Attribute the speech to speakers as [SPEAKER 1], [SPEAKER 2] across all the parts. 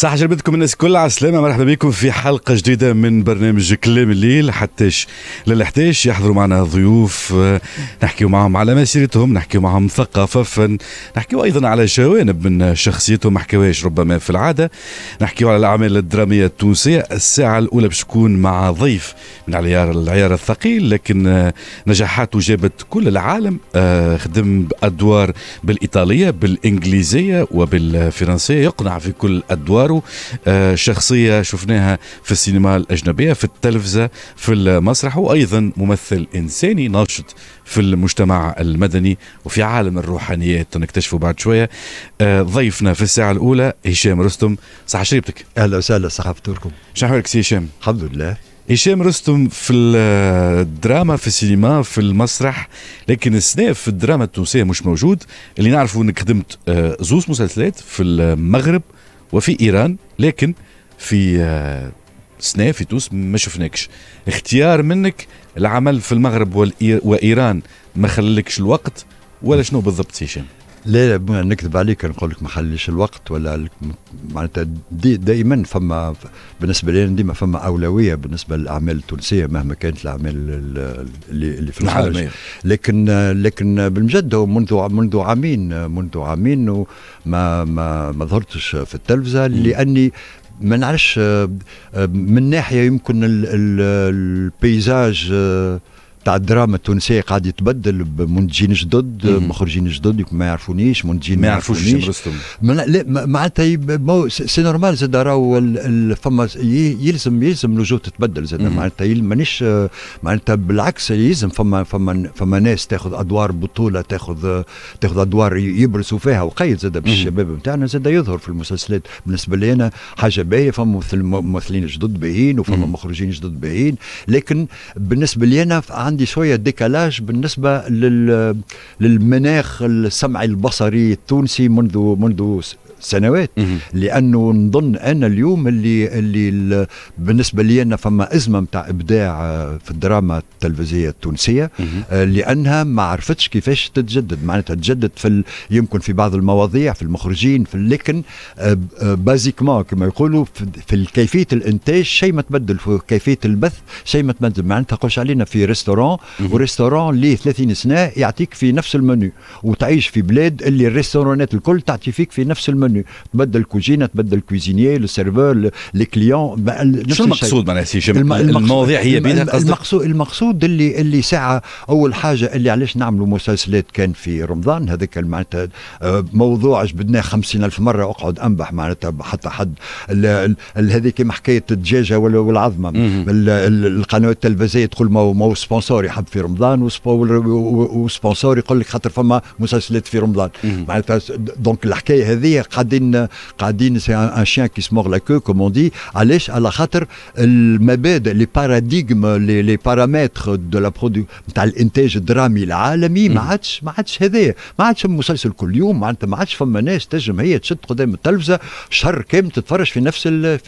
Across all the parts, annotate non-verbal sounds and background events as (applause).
[SPEAKER 1] صح جربتكم الناس كل على السلامة مرحبا بكم في حلقة جديدة من برنامج كلام الليل حتىش للحتاش يحضروا معنا ضيوف آه، نحكي معهم على مسيرتهم نحكي معهم ثقافة فن نحكي أيضا على جوانب من شخصيتهم ما حكاوهاش ربما في العادة نحكي على الأعمال الدرامية التونسية الساعة الأولى باش تكون مع ضيف من العيار العيار الثقيل لكن آه، نجاحاته جابت كل العالم آه، خدم أدوار بالإيطالية بالإنجليزية وبالفرنسية يقنع في كل الأدوار ادواره آه، شخصيه شفناها في السينما الاجنبيه في التلفزه في المسرح وايضا ممثل انساني ناشط في المجتمع المدني وفي عالم الروحانيات نكتشفه بعد شويه آه، ضيفنا في الساعه الاولى هشام رستم صح شريبتك اهلا وسهلا صح تركم شحوالك سي هشام الحمد لله هشام رستم في الدراما آه، في السينما في المسرح لكن السنة في الدراما التونسية مش موجود اللي نعرفه انك خدمت زوز مسلسلات في المغرب وفي ايران لكن في سنه آه، في تونس ما شفناكش اختيار منك العمل في المغرب وايران ما خلكش الوقت ولا شنو بالضبط هشام لا لا نكذب عليك
[SPEAKER 2] نقول لك ما خليش الوقت ولا معناتها دائما فما بالنسبه لي ديما فما اولويه بالنسبه للاعمال التونسيه مهما كانت الاعمال اللي, اللي في الخارج لكن لكن بالمجد هو منذ منذ عامين منذ عامين ما ما ما ظهرتش في التلفزه لاني ما نعرفش آه، آه، من ناحيه يمكن البيزاج آه، تاع الدراما التونسيه قاعد يتبدل بمنتجين جدد مخرجين جدد ما يعرفونيش منتجين ما يعرفونيش لا معناتها سي نورمال زاد راهو فما يلزم يلزم الوجوه تتبدل زاد معناتها مانيش معناتها بالعكس يلزم فما فما فما ناس تاخذ ادوار بطوله تاخذ تاخذ ادوار يبرزوا فيها وقيد زاد باش الشباب نتاعنا زاد يظهر في المسلسلات بالنسبه لي انا حاجه باهيه فما ممثلين جدد باهيين وفما مخرجين جدد باهيين لكن بالنسبه لي انا عندي عندي شويه ديكالاج بالنسبه للمناخ السمعي البصري التونسي منذ منذ سنوات لانه نظن انا اليوم اللي اللي بالنسبه لي انا فما ازمه نتاع ابداع آه، في الدراما التلفزيونيه التونسيه آه، لانها ما عرفتش كيفاش تتجدد معناتها تجدد في يمكن في بعض المواضيع في المخرجين في لكن بازيكمون آه، كما يقولوا في كيفيه الانتاج شيء ما تبدل في كيفيه البث شيء ما تبدل معناتها قش علينا في ريستورون وريستورون ليه 30 سنه يعطيك في نفس المنيو وتعيش في بلاد اللي الريستورانات الكل تعطي فيك في نفس المنيو المنيو تبدل الكوزينه تبدل الكوزينيي السيرفور لي كليون شو المقصود معناها سي الم... المواضيع هي بينها قصدك المقصود المقصود اللي اللي ساعه اول حاجه اللي علاش نعملوا مسلسلات كان في رمضان هذاك معناتها آه، موضوع جبدناه خمسين ألف مرة أقعد أنبح معناتها حتى حد هذيك حكاية الدجاجة والعظمة القنوات التلفزيونية تقول ما هو سبونسور يحب في رمضان وسبونسور يقول لك خاطر فما مسلسلات في رمضان معناتها دونك الحكاية هذه قاعدين قاعدين سي ان شيان كي سمور لا كو كوم اون دي علاش على خاطر المبادئ لي باراديغم لي بارامتر دو لا برودو نتاع الانتاج الدرامي العالمي ما عادش ما عادش هذايا ما عادش مسلسل كل يوم معناتها ما عادش فما ناس تنجم هي تشد قدام التلفزه شهر كامل تتفرج في نفس في,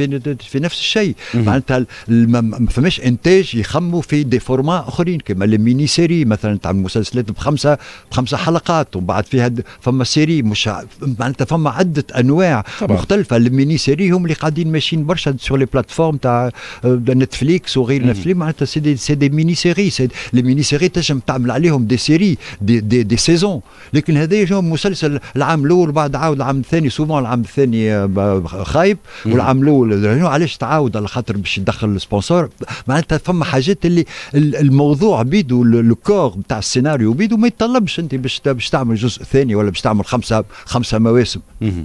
[SPEAKER 2] في نفس الشيء معناتها ما فماش انتاج يخموا في دي فورما اخرين كما ميني سيري مثلا تاع المسلسلات بخمسه بخمسه حلقات ومن بعد فيها فما سيري مش معناتها فما عده عده انواع طبعا. مختلفه الميني سيري هم اللي قاعدين ماشيين برشا سور لي بلاتفورم تاع نتفليكس وغير نتفليكس معناتها سي دي سي دي ميني سيري لي ميني سيري تنجم تعمل عليهم دي سيري دي دي, دي سيزون لكن هذا مسلسل العام الاول بعد عاود العام الثاني سوفون العام الثاني آه، خايب والعام الاول علاش تعاود على خاطر باش يدخل السبونسور معناتها فما حاجات اللي الموضوع بيدو لو كور نتاع السيناريو بيدو ما يتطلبش انت باش تعمل جزء ثاني ولا باش تعمل خمسه خمسه مواسم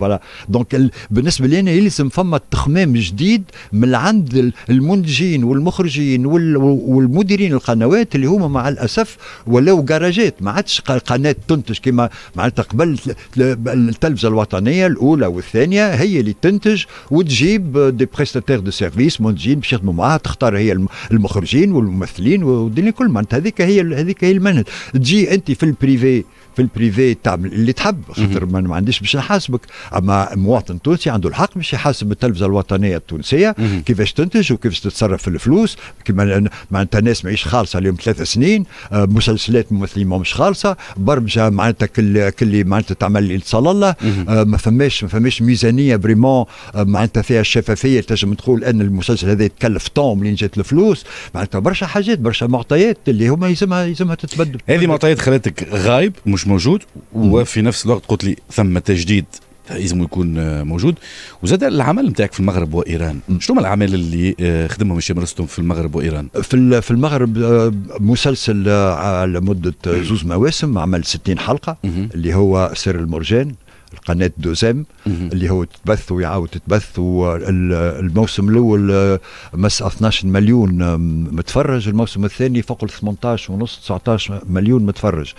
[SPEAKER 2] فوالا دونك بالنسبه لي انا يلزم فما تخمام جديد من عند المنتجين والمخرجين والمديرين القنوات اللي هما مع الاسف ولاو كراجات ما عادش قناه تنتج كما معناتها قبل التلفزه الوطنيه الاولى والثانيه هي اللي تنتج وتجيب دي بريستاتير دو سيرفيس منتجين باش يخدموا معاها تختار هي المخرجين والممثلين والدنيا كل معناتها هذيك هي هذيك هي المنهج تجي انت في البريفي في البريفي تعمل اللي تحب خاطر ما عنديش باش نحاسبك اما مواطن تونسي عنده الحق باش يحاسب التلفزه الوطنيه التونسيه كيفاش تنتج وكيفاش تتصرف في الفلوس كما معناتها الناس معيش خالصه اليوم ثلاث سنين آه، مسلسلات ممثلين ماهمش خالصه برمجه معناتها كل كل معناتها تعمل اتصال الله آه، ما فماش ما فماش ميزانيه فريمون آه، معناتها فيها الشفافيه تنجم تقول ان المسلسل هذا يتكلف طوم لين جات الفلوس معناتها برشا حاجات برشا معطيات اللي هما يلزمها يلزمها تتبدل
[SPEAKER 1] هذه معطيات خلاتك غايب مش موجود وفي نفس الوقت قلت لي ثم تجديد لازم يكون موجود وزاد العمل نتاعك في المغرب وايران شنو هما الاعمال اللي آه، خدمهم هشام رستم في المغرب وايران في في المغرب آه، مسلسل آه، على
[SPEAKER 2] مده زوز مواسم عمل 60 حلقه اللي هو سر المرجان القناه دوزيم اللي هو تبث ويعاود تبث الموسم الاول آه، مس 12 مليون آه، متفرج الموسم الثاني فوق ال 18 ونص 19 مليون متفرج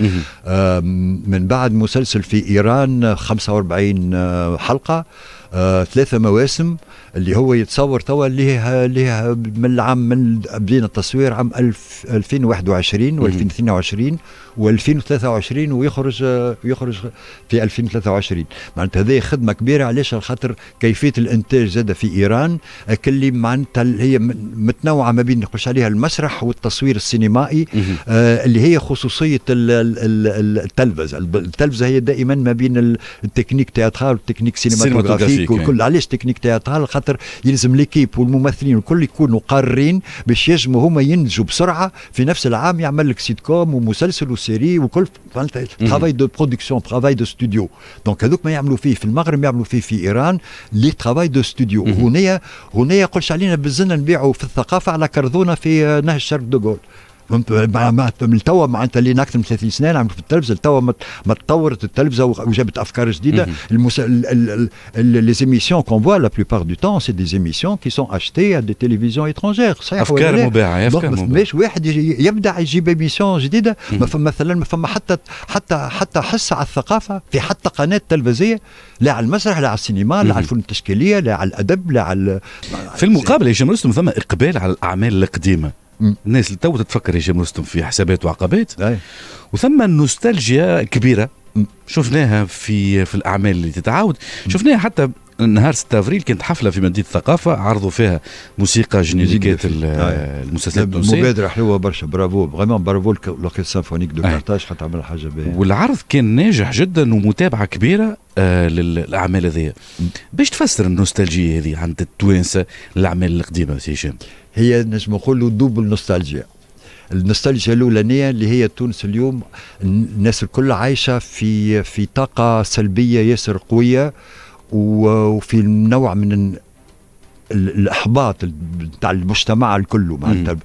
[SPEAKER 2] من بعد مسلسل في ايران 45 آه، حلقه ثلاثة مواسم اللي هو يتصور توا ليها ليها من العام من بدينا التصوير عام 2021 و2022 و2023 ويخرج يخرج في 2023 الاخرين معناتها هذه خدمه كبيره علاش على خاطر كيفيه الانتاج زاد في ايران اللي معناتها هي متنوعه ما بين نقولش عليها المسرح والتصوير السينمائي آه اللي هي خصوصيه التلفزه التلفزه هي دائما ما بين التكنيك تياترال والتكنيك سينماتوغرافيك والكل يعني. علاش تكنيك تياترال خاطر يلزم ليكيب والممثلين والكل يكونوا قارين باش يجموا هما ينتجوا بسرعه في نفس العام يعمل لك سيت كوم ومسلسل وسيري وكل ترافاي دو برودكسيون ترافاي دو ستوديو دونك هذوك ما يعملوا فيه في المغرب يعملوا فيه في ايران لي ترافاي دو ستوديو هنا هنا قلش علينا بالزنا نبيعوا في الثقافه على كرذونه في نهج الشرق دوغول فهمت ما من توا معناتها اللي نكتم 30 سنه نعمل في التلفزه توا ما تطورت التلفزه وجابت افكار جديده لي زيميسيون كون فوا لا بليبار دو تون سي دي زيميسيون كي سون اشتي دي تيليفزيون اترونجير صحيح افكار مباعه افكار مباعه باش واحد يبدا يجيب ايميسيون جديده ما فما مثلا ما فما حتى حتى حتى حس على الثقافه في حتى قناه تلفزيه لا
[SPEAKER 1] على المسرح لا على السينما لا على الفنون التشكيليه لا على الادب لا على في المقابل يا جمال فما ثم اقبال على الاعمال القديمه الناس اللي تو تتفكر هشام رستم في حسابات وعقبات وثم نوستالجيا كبيره شفناها في في الاعمال اللي تتعاود شفناها حتى نهار 6 افريل كانت حفله في مدينه الثقافه عرضوا فيها موسيقى جينيريكات آه. المسلسلات التونسيه مبادره حلوه برشا برافو فريمون برافو لوركستر سيمفونيك
[SPEAKER 2] دو كارتاج آه. خاطر عمل حاجه باهيه
[SPEAKER 1] والعرض كان ناجح جدا ومتابعه كبيره آه للاعمال هذيا باش تفسر النوستالجيا هذه عند التوانسه للاعمال القديمه سي هشام هي نجم نقولوا دوبل نوستالجيا النوستالجيا الاولانيه اللي هي تونس
[SPEAKER 2] اليوم الناس الكل عايشه في في طاقه سلبيه ياسر قويه وفي نوع من الاحباط تاع المجتمع الكل معناتها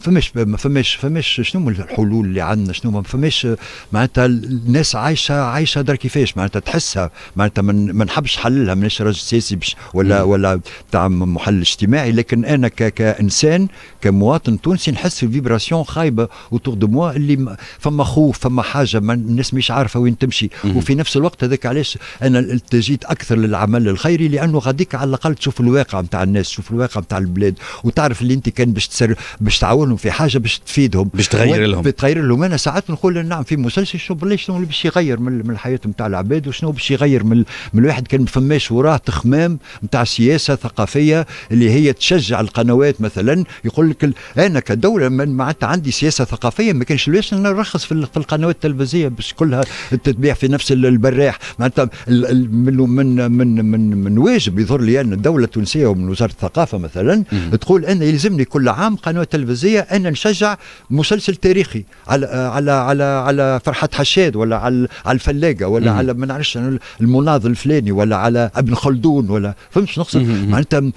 [SPEAKER 2] فمش ما فمش فمش شنو الحلول اللي عندنا شنو ما فمش معناتها الناس عايشه عايشه در كيفاش معناتها تحسها معناتها ما نحبش نحللها مانيش راجل سياسي ولا مم. ولا تاع محلل اجتماعي لكن انا كانسان كمواطن تونسي نحس في فيبراسيون خايبه اوتور دو موا اللي فما خوف فما حاجه ما الناس مش عارفه وين تمشي مم. وفي نفس الوقت هذاك علاش انا التجيت اكثر للعمل الخيري لانه غاديك على الاقل تشوف الواقع نتاع الناس شوف الواقع نتاع البلاد وتعرف اللي انت كان باش تسر باش تعاونهم في حاجه باش تفيدهم باش تغير لهم بتغير لهم انا ساعات نقول نعم في مسلسل شو بلاش شنو اللي باش يغير من, الحياه نتاع العباد وشنو باش يغير من, من الواحد كان ما فماش وراه تخمام نتاع سياسه ثقافيه اللي هي تشجع القنوات مثلا يقول لك انا كدوله معناتها عندي سياسه ثقافيه ما كانش ليش نرخص في, القنوات التلفزيونيه باش كلها تتبيع في نفس البراح معناتها من من من من, من واجب يظهر لي ان الدوله التونسيه من وزاره الثقافه مثلا مم. تقول انا يلزمني كل عام قناه تلفزيه انا نشجع مسلسل تاريخي على على على على فرحه حشاد ولا على على الفلاقه ولا مم. على ما نعرفش المناضل الفلاني ولا على ابن خلدون ولا فهمت شنو نقصد معناتها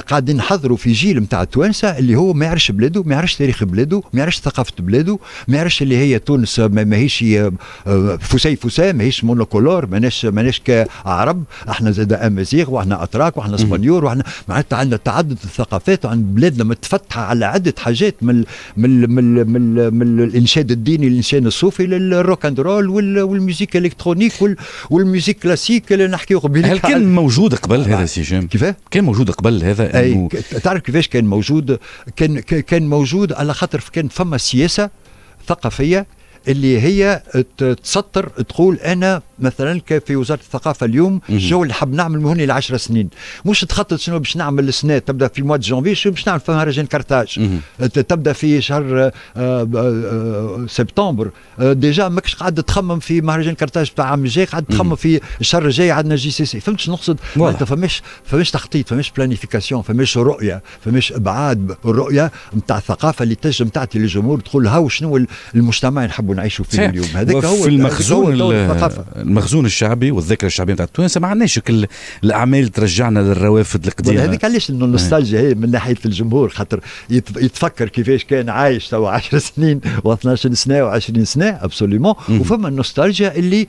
[SPEAKER 2] قاعدين نحضروا في جيل نتاع التوانسه اللي هو ما يعرفش بلاده ما يعرفش تاريخ بلاده ما يعرفش ثقافه بلاده ما يعرفش اللي هي تونس ماهيش آه، فسي فسا ماهيش مونوكولور ماناش ماناش كعرب احنا زاد امازيغ واحنا اتراك واحنا الجونيور وعن معناتها عندنا تعدد الثقافات وعن بلادنا متفتحه على عده حاجات من من من, من, من الانشاد الديني الانشاد الصوفي للروك اند رول والميوزيك الكترونيك والموزيك والميوزيك كلاسيك اللي نحكي قبل هل كان
[SPEAKER 1] موجود قبل هذا آه. سي جيم كيفاه؟ كان موجود قبل هذا انه
[SPEAKER 2] تعرف كيفاش كان موجود كان كان موجود على خاطر كان فما سياسه ثقافيه اللي هي تسطر تقول انا مثلا في وزاره الثقافه اليوم شو اللي حاب نعمل مهني ل 10 سنين مش تخطط شنو باش نعمل السنه تبدا في مواد جونفي شنو باش نعمل في مهرجان كارتاج تبدا في شهر آه، آه، آه، سبتمبر ديجا ماكش قاعد تخمم في مهرجان كارتاج بتاع عام الجاي قاعد تخمم في الشهر الجاي عندنا جي سي سي فهمت شنو نقصد فماش فماش تخطيط فماش بلانيفيكاسيون فماش رؤيه فماش ابعاد الرؤيه نتاع الثقافه اللي تنجم تعطي للجمهور تقول هاو شنو
[SPEAKER 1] المجتمع نحب نحبوا نعيشوا فيه اليوم هذاك هو في المخزون المخزون الشعبي والذاكره الشعبيه نتاع التوانسه ما عندناش كل الاعمال ترجعنا للروافد القديمه هذيك علاش انه نعم. النوستالجيا
[SPEAKER 2] هي من ناحيه الجمهور خاطر يتفكر كيفاش كان عايش توا 10 (laughs) سنين و12 سنه و20 سنه ابسوليومون وفما النوستالجيا اللي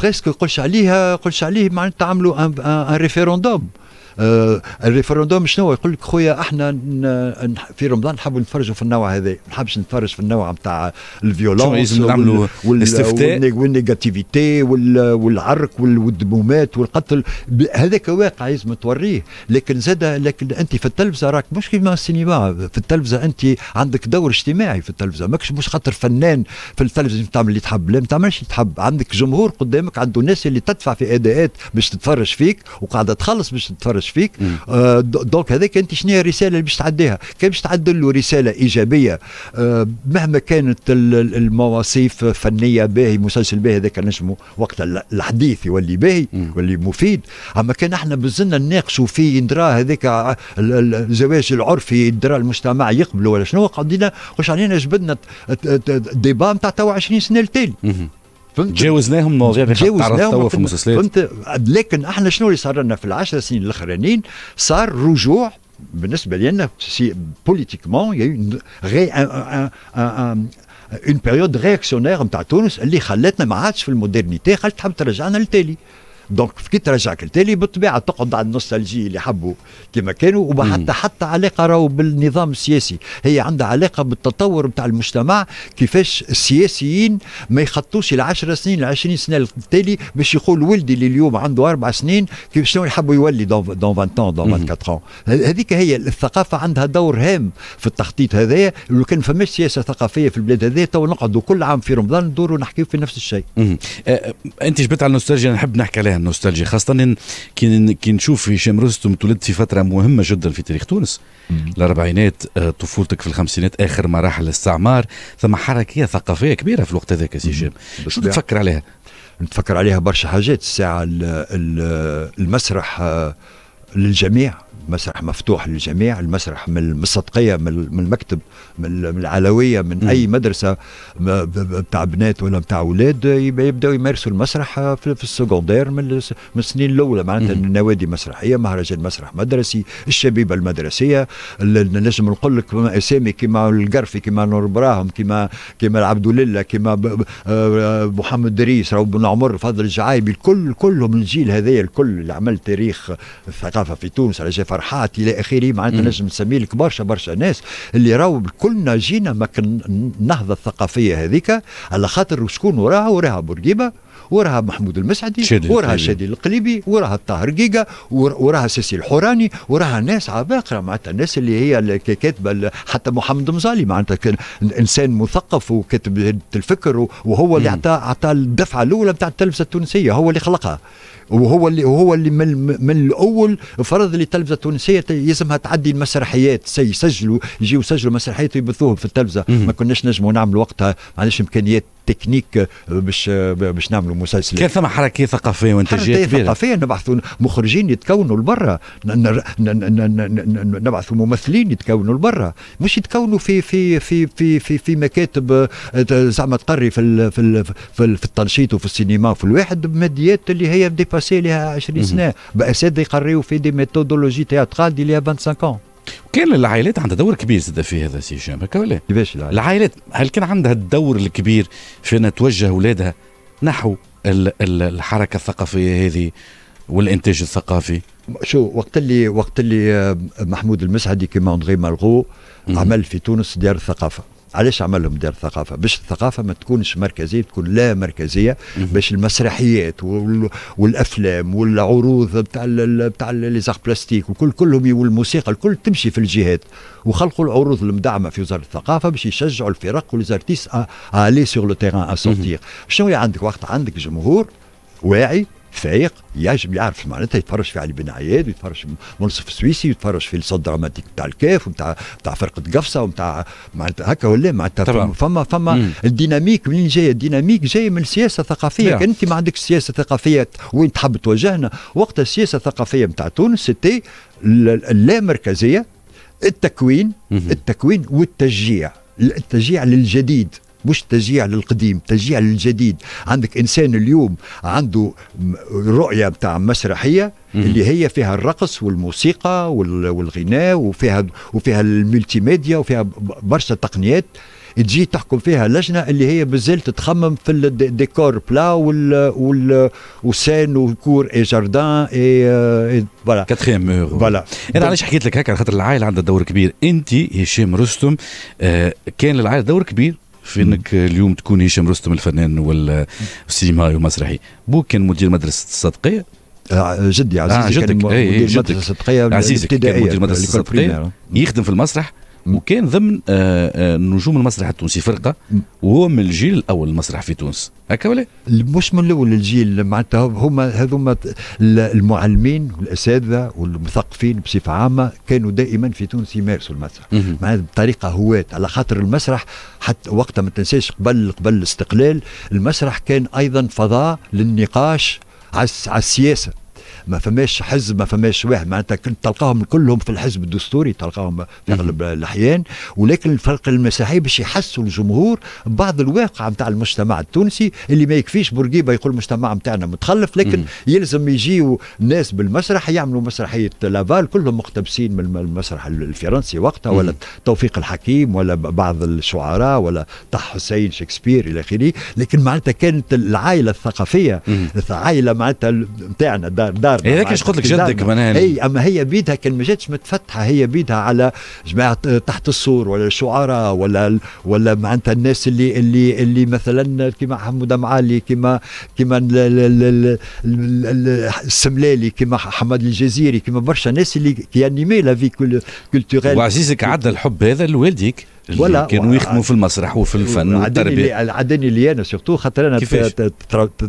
[SPEAKER 2] بريسك قلش عليها قلش عليه معناتها تعملوا ان ريفيروندوم آه، الريفرندوم شنو يقول لك خويا احنا في رمضان نحبوا نتفرجوا في النوع هذا ما نحبش نتفرج في النوع نتاع الفيولونس والاستفتاء والنيجاتيفيتي والعرق والدمومات والقتل هذاك واقع لازم توريه لكن زاد لكن انت في التلفزه راك مش كيما السينما في التلفزه انت عندك دور اجتماعي في التلفزه ماكش مش خاطر فنان في التلفزه تعمل اللي تحب لا ما تعملش اللي تحب عندك جمهور قدامك عنده ناس اللي تدفع في اداءات باش تتفرج فيك وقاعده تخلص باش تتفرج يرتاحش فيك آه دونك هذاك انت شنو هي الرساله اللي باش تعديها كان باش تعدل له رساله ايجابيه آه مهما كانت المواصيف فنيه باهي مسلسل باهي هذاك نجمه وقت الحديث يولي باهي يولي مفيد اما كان احنا بزلنا نناقشوا فيه ندرا هذاك الزواج العرفي درا المجتمع يقبله ولا شنو قضينا وش علينا جبدنا ديبا نتاع توا 20 سنه التالي فهمت جاوزناهم مواضيع اللي جاوزناهم في المسلسلات فهمت لكن احنا شنو اللي صار لنا في العشر سنين الاخرانيين صار رجوع بالنسبه لنا بوليتيكمون يعني غي اون بيريود ريكسيونير نتاع تونس اللي خلاتنا ما عادش في المودرنيتي خلت تحب ترجعنا للتالي دونك كي ترجع التالي بالطبيعه تقعد على النوستالجي اللي حبوا كما كانوا وحتى حتى علاقه راهو بالنظام السياسي هي عندها علاقه بالتطور بتاع المجتمع كيفاش السياسيين ما يخطوش ال 10 سنين ال 20 سنه التالي باش يقول ولدي اللي اليوم عنده اربع سنين كيف شنو يحبوا يولي دون دون 20 دون 24 هذيك هي الثقافه عندها دور هام في التخطيط هذايا لو كان فماش سياسه ثقافيه في البلاد هذايا تو نقعدوا
[SPEAKER 1] كل عام في رمضان ندوروا نحكيوا في نفس الشيء. انت جبت على النوستالجيا نحب نحكي عليها النوستالجيا خاصه كي كي نشوف هشام رستم تولد في فتره مهمه جدا في تاريخ تونس الاربعينات آه، طفولتك في الخمسينات اخر مراحل الاستعمار ثم حركيه ثقافيه كبيره في الوقت هذاك سي هشام شو تفكر عليها؟ نتفكر عليها برشا حاجات الساعه
[SPEAKER 2] المسرح آه، للجميع مسرح مفتوح للجميع المسرح من المصدقيه من المكتب من العلويه من اي مدرسه بتاع بنات ولا بتاع اولاد يبداوا يمارسوا المسرح في السكوندير من السنين الاولى معناتها النوادي مسرحيه مهرجان مسرح مدرسي الشبيبه المدرسيه نجم نقول لك اسامي كما القرفي كما نور براهم كما كما العبد لله كما آه، آه، محمد دريس أو بن عمر فضل الجعايبي الكل كلهم الجيل هذايا الكل اللي عمل تاريخ الثقافه في تونس على جاي فرحات الى اخره معناتها نجم نسميه لك برشا برشا ناس اللي راهو كلنا جينا مك النهضه الثقافيه هذيك على خاطر شكون وراها وراها بورقيبه وراها محمود المسعدي وراها شادي القليبي وراها الطاهر جيجا وراها سيسي الحوراني وراها ناس عباقرة معناتها الناس اللي هي اللي كاتبة حتى محمد مزالي معناتها كان إنسان مثقف وكاتب الفكر وهو اللي أعطى أعطى الدفعة الأولى بتاع التلفزة التونسية هو اللي خلقها وهو اللي وهو اللي من, من الاول فرض اللي التلفزه التونسيه يسمها تعدي المسرحيات يسجلوا يجيو يسجلوا مسرحيات ويبثوهم في التلفزه ما كناش نجموا نعملوا وقتها ما عندناش امكانيات تكنيك آه، باش آه، باش نعملوا مسلسل كان ثم حركه ثقافيه وانتاجيه كبيره ثقافيه نبعثوا مخرجين يتكونوا لبرا نبعثوا ممثلين يتكونوا لبرا مش يتكونوا في في في في في, في مكاتب آه، زعما تقري في في في في, في التنشيط وفي السينما وفي الواحد بماديات اللي هي ديبا باسي
[SPEAKER 1] ليها 20 سنه باسد يقريو في دي ميثودولوجي تياترال دي 25 ans كان العائلات عندها دور كبير زاد في هذا سي هشام هكا ولا كيفاش العائلات هل كان عندها الدور الكبير في ان توجه اولادها نحو الحركه الثقافيه هذه والانتاج الثقافي شو وقت اللي وقت اللي آه، محمود المسعدي كيما
[SPEAKER 2] اندري مالغو عمل في تونس دار الثقافه علاش عمل لهم دار الثقافه باش الثقافه ما تكونش مركزيه تكون لا مركزيه باش المسرحيات وال... والافلام والعروض بتاع ال... بتاع لي بلاستيك وكل كلهم والموسيقى الكل تمشي في الجهات وخلقوا العروض المدعمه في وزاره الثقافه باش يشجعوا الفرق وليزارتيست الي سور لو تيران ا سورتير شنو عندك وقت عندك جمهور واعي فايق يجب يعرف معناتها يتفرج في علي بن عياد ويتفرج في منصف السويسي ويتفرج في الصوت دراماتيك نتاع الكاف ونتاع نتاع فرقه قفصه ونتاع معناتها هكا ولا معناتها فما فما, فما الديناميك منين جايه؟ الديناميك جايه من السياسه الثقافيه كان نعم. انت ما عندكش سياسه ثقافيه وين تحب توجهنا وقت السياسه الثقافيه نتاع تونس سيتي اللامركزيه التكوين التكوين والتشجيع التشجيع للجديد مش تشجيع للقديم تشجيع للجديد عندك انسان اليوم عنده رؤيه بتاع مسرحيه اللي هي فيها الرقص والموسيقى والغناء وفيها وفيها الملتي ميديا وفيها برشا تقنيات تجي تحكم فيها لجنه اللي هي مازالت تتخمم في الديكور بلا وال وال وسان وكور اي
[SPEAKER 1] جاردان اي آه، فوالا كاتخيام مور فوالا إيه، انا علاش حكيت لك هكا على خاطر العائله عندها دور كبير انت هشام رستم آه، كان للعائله دور كبير في انك اليوم تكون هشام رستم الفنان والسينمائي والمسرحي بوك كان مدير مدرسه الصدقيه آه، جدي عزيزي آه جدك كان إيه، مدير مدرسه الصدقيه عزيزك كان مدير مدرسه الصدقيه يخدم في المسرح وكان ضمن آه، آه، نجوم المسرح التونسي فرقه وهو من الجيل الاول المسرح في تونس هكا ولا مش من الاول الجيل معناتها هما هذوما
[SPEAKER 2] المعلمين والاساتذه والمثقفين بصفه عامه كانوا دائما في تونس يمارسوا المسرح معناتها بطريقه هواة على خاطر المسرح حتى وقتها ما تنساش قبل قبل الاستقلال المسرح كان ايضا فضاء للنقاش على السياسه ما فماش حزب ما فماش واحد معناتها كنت تلقاهم كلهم في الحزب الدستوري تلقاهم في اغلب الاحيان ولكن الفرق المساحي باش يحسوا الجمهور بعض الواقع نتاع المجتمع التونسي اللي ما يكفيش بورقيبه يقول المجتمع نتاعنا متخلف لكن يلزم يجيو ناس بالمسرح يعملوا مسرحيه لافال كلهم مقتبسين من المسرح الفرنسي وقتها ولا توفيق الحكيم ولا بعض الشعراء ولا طه حسين شكسبير الى اخره لكن معناتها كانت العائله الثقافيه العائله معناتها نتاعنا دار, دار الدار اي هيك قلت لك جدك منال اي اما هي بيدها كان ما جاتش متفتحه هي بيدها على جماعه آه، تحت السور ولا الشعراء ولا ولا معناتها الناس اللي اللي اللي مثلا كيما حمود معالي كيما كيما السملالي كيما حماد الجزيري كيما برشا ناس اللي كيانيمي لا في كولتوريل وعزيزك
[SPEAKER 1] عدى الحب هذا لوالديك ولا كانوا يخدموا في المسرح وفي الفن والتربيه
[SPEAKER 2] عدني لي انا سورتو خاطر انا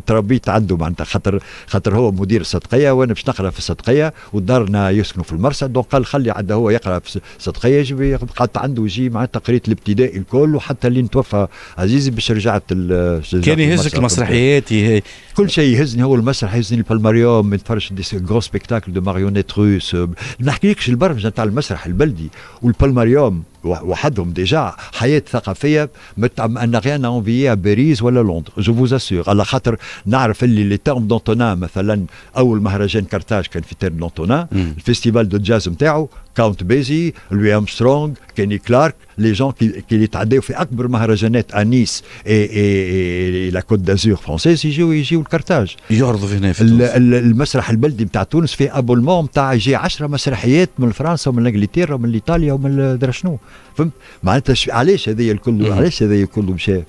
[SPEAKER 2] تربيت عنده معناتها خاطر خاطر هو مدير الصدقيه وانا باش نقرا في الصدقيه ودارنا يسكنوا في المرسى دونك قال خلي عنده هو يقرا في الصدقيه يجي قعدت عنده يجي معناتها قريت الابتدائي الكل وحتى اللي توفى عزيزي باش رجعت كان يهزك المسرحيات كل شيء يهزني هو المسرح يهزني البالماريوم نتفرج غرو سبيكتاكل دو ماريونيت روس ما نحكيلكش البرمجه نتاع المسرح البلدي والبالماريوم وحدهم ديجا حياة ثقافية متعم أن غيان انفيي باريس ولا لندن جو فوز اسيغ على خاطر نعرف اللي لي تيرم دونتونا مثلا أول مهرجان كارتاج كان في تيرم دونتونا الفيستيفال دو جاز نتاعو كاونت بيزي لوي امسترونغ كيني كلارك لي جون كي تعداو في اكبر مهرجانات انيس اي اي لا كوت دازور فرونسيز يجيو يجيو لكرتاج يعرضوا هنا في تونس المسرح البلدي نتاع تونس فيه ابولمون نتاع يجي 10 مسرحيات من فرنسا ومن انجلترا ومن ايطاليا ومن آه، درا شنو فهمت معناتها علاش هذايا الكل علاش هذايا الكل مشى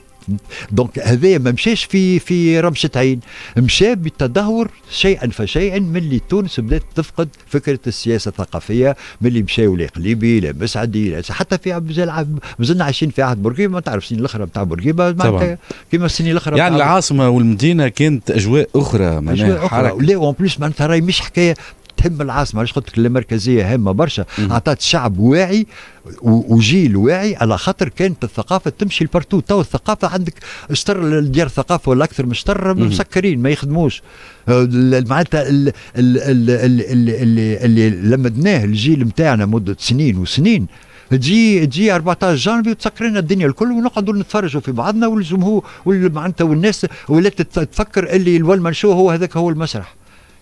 [SPEAKER 2] دونك هذايا ما مشاش في في رمشه عين مشى بالتدهور شيئا فشيئا من اللي تونس بدات تفقد فكره السياسه الثقافيه من اللي مشاو لقليبي لا مسعدي حتى في مازال مازلنا عايشين في عهد بورقيبه ما تعرف السنين الاخرى بتاع بورقيبه معناتها
[SPEAKER 1] كما السنين الاخرى يعني العاصمه والمدينه كانت اجواء اخرى معناها اجواء اخرى
[SPEAKER 2] لا اون بليس معناتها راهي مش حكايه تهم العاصمه علاش قلت لك المركزيه هامه برشا عطات شعب واعي وجيل واعي على خاطر كانت الثقافه تمشي لبارتو تو الثقافه عندك شطر ديار الثقافه ولا اكثر من شطر مسكرين ما يخدموش آه، معناتها اللي, اللي, اللي لمدناه الجيل نتاعنا مده سنين وسنين تجي تجي 14 جانفي وتسكرنا الدنيا الكل ونقعدوا نتفرجوا في بعضنا والجمهور معناتها والناس ولات تفكر اللي الول منشو هو هذاك هو المسرح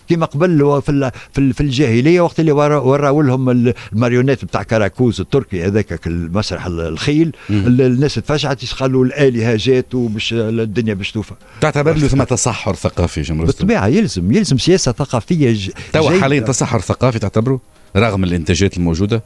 [SPEAKER 2] كما قبل في في الجاهليه وقت اللي وراوا لهم الماريونيت بتاع كراكوز التركي هذاك المسرح الخيل الناس تفشعت قالوا الالهه جات وباش
[SPEAKER 1] الدنيا باش توفى تعتبر له ثم تصحر ثقافي جمهور بالطبيعه يلزم يلزم سياسه ثقافيه ج... توا حاليا تصحر ثقافي تعتبره رغم الانتاجات الموجوده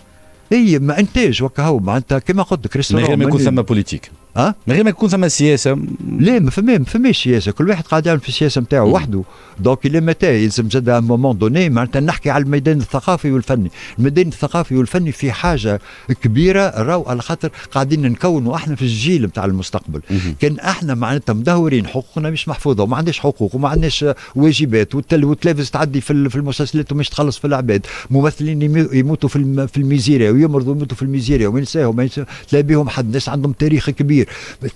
[SPEAKER 1] اي ما انتاج وكا هو معناتها كما قلت لك من غير ما يكون ثم بوليتيك اه من غير ما يكون ثم سياسه
[SPEAKER 2] لا ما فما ما فماش سياسه كل واحد قاعد يعمل في السياسه نتاعو وحده دونك الى متى يلزم زاد ان مومون دوني معناتها نحكي على الميدان الثقافي والفني الميدان الثقافي والفني في حاجه كبيره راهو على خاطر قاعدين نكونوا احنا في الجيل نتاع المستقبل كان احنا معناتها مدهورين حقوقنا مش محفوظه وما عندناش حقوق وما عندناش واجبات والتلفز تعدي في, في المسلسلات ومش تخلص في العباد ممثلين يموتوا في الميزيريا ويمرضوا يموتوا في الميزيريا ينساهم تلاقي بهم حد ناس عندهم تاريخ كبير كبير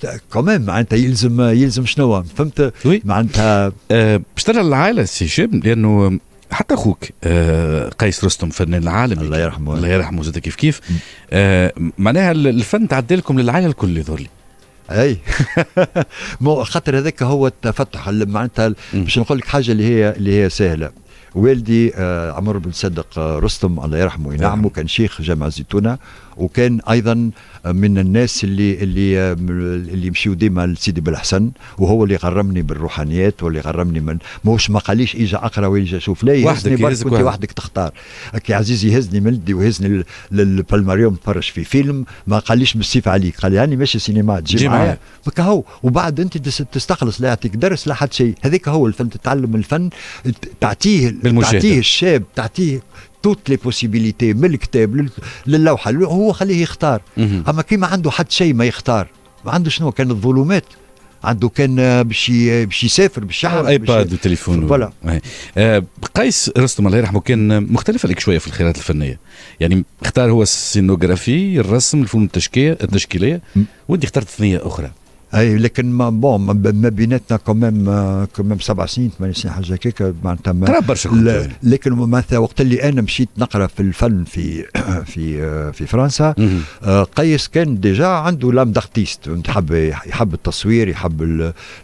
[SPEAKER 2] بس كمان معناتها يلزم
[SPEAKER 1] يلزم شنو فهمت وي. معناتها أه بشتغل العائله سي شاب لانه حتى اخوك آه قيس رستم فنان عالمي الله يرحمه الله يرحمه زاد كيف كيف آه معناها الفن تعدى لكم للعائله الكل يظهر اي (laughs)
[SPEAKER 2] مو خاطر هذاك هو التفتح معناتها باش نقول لك حاجه اللي هي اللي هي سهله والدي آه عمر بن صدق آه، رستم الله يرحمه نعم. ينعمه كان شيخ جامع الزيتونه وكان ايضا من الناس اللي اللي آه، اللي مشيو ديما لسيدي بالحسن وهو اللي غرمني بالروحانيات واللي غرمني من ماهوش ما قاليش اجا اقرا ويجا شوف لا يهزني برك كنت وحدك تختار كي عزيز يهزني يدي ويهزني للبالماريوم نتفرج في فيلم ما قاليش بالسيف عليك قال لي يعني ماشي سينما تجي معايا هو وبعد انت تستخلص لا يعطيك درس لا حد شيء هذاك هو الفن تتعلم الفن تعطيه تعطيه الشاب تعطيه توت لي بوسيبيليتي من الكتاب للوحه هو خليه يختار اما كيما عنده حد شيء ما يختار ما عنده شنو كان الظلمات
[SPEAKER 1] عنده كان باش باش يسافر باش يحضر ايباد وتليفون فوالا آه، قيس رستم الله يرحمه كان مختلف عليك شويه في الخيارات الفنيه يعني اختار هو السينوغرافي الرسم الفنون التشكيليه وانت اخترت ثنيه اخرى اي لكن ما
[SPEAKER 2] بون ما بيناتنا كمام آه، كوميم سبع سنين ثمان سنين حاجه هكاك معناتها قرب برشا لكن معناتها وقت اللي انا مشيت نقرا في الفن في (coughs) في آه، في فرنسا آه، قيس كان ديجا عنده لام دارتيست يحب يحب التصوير يحب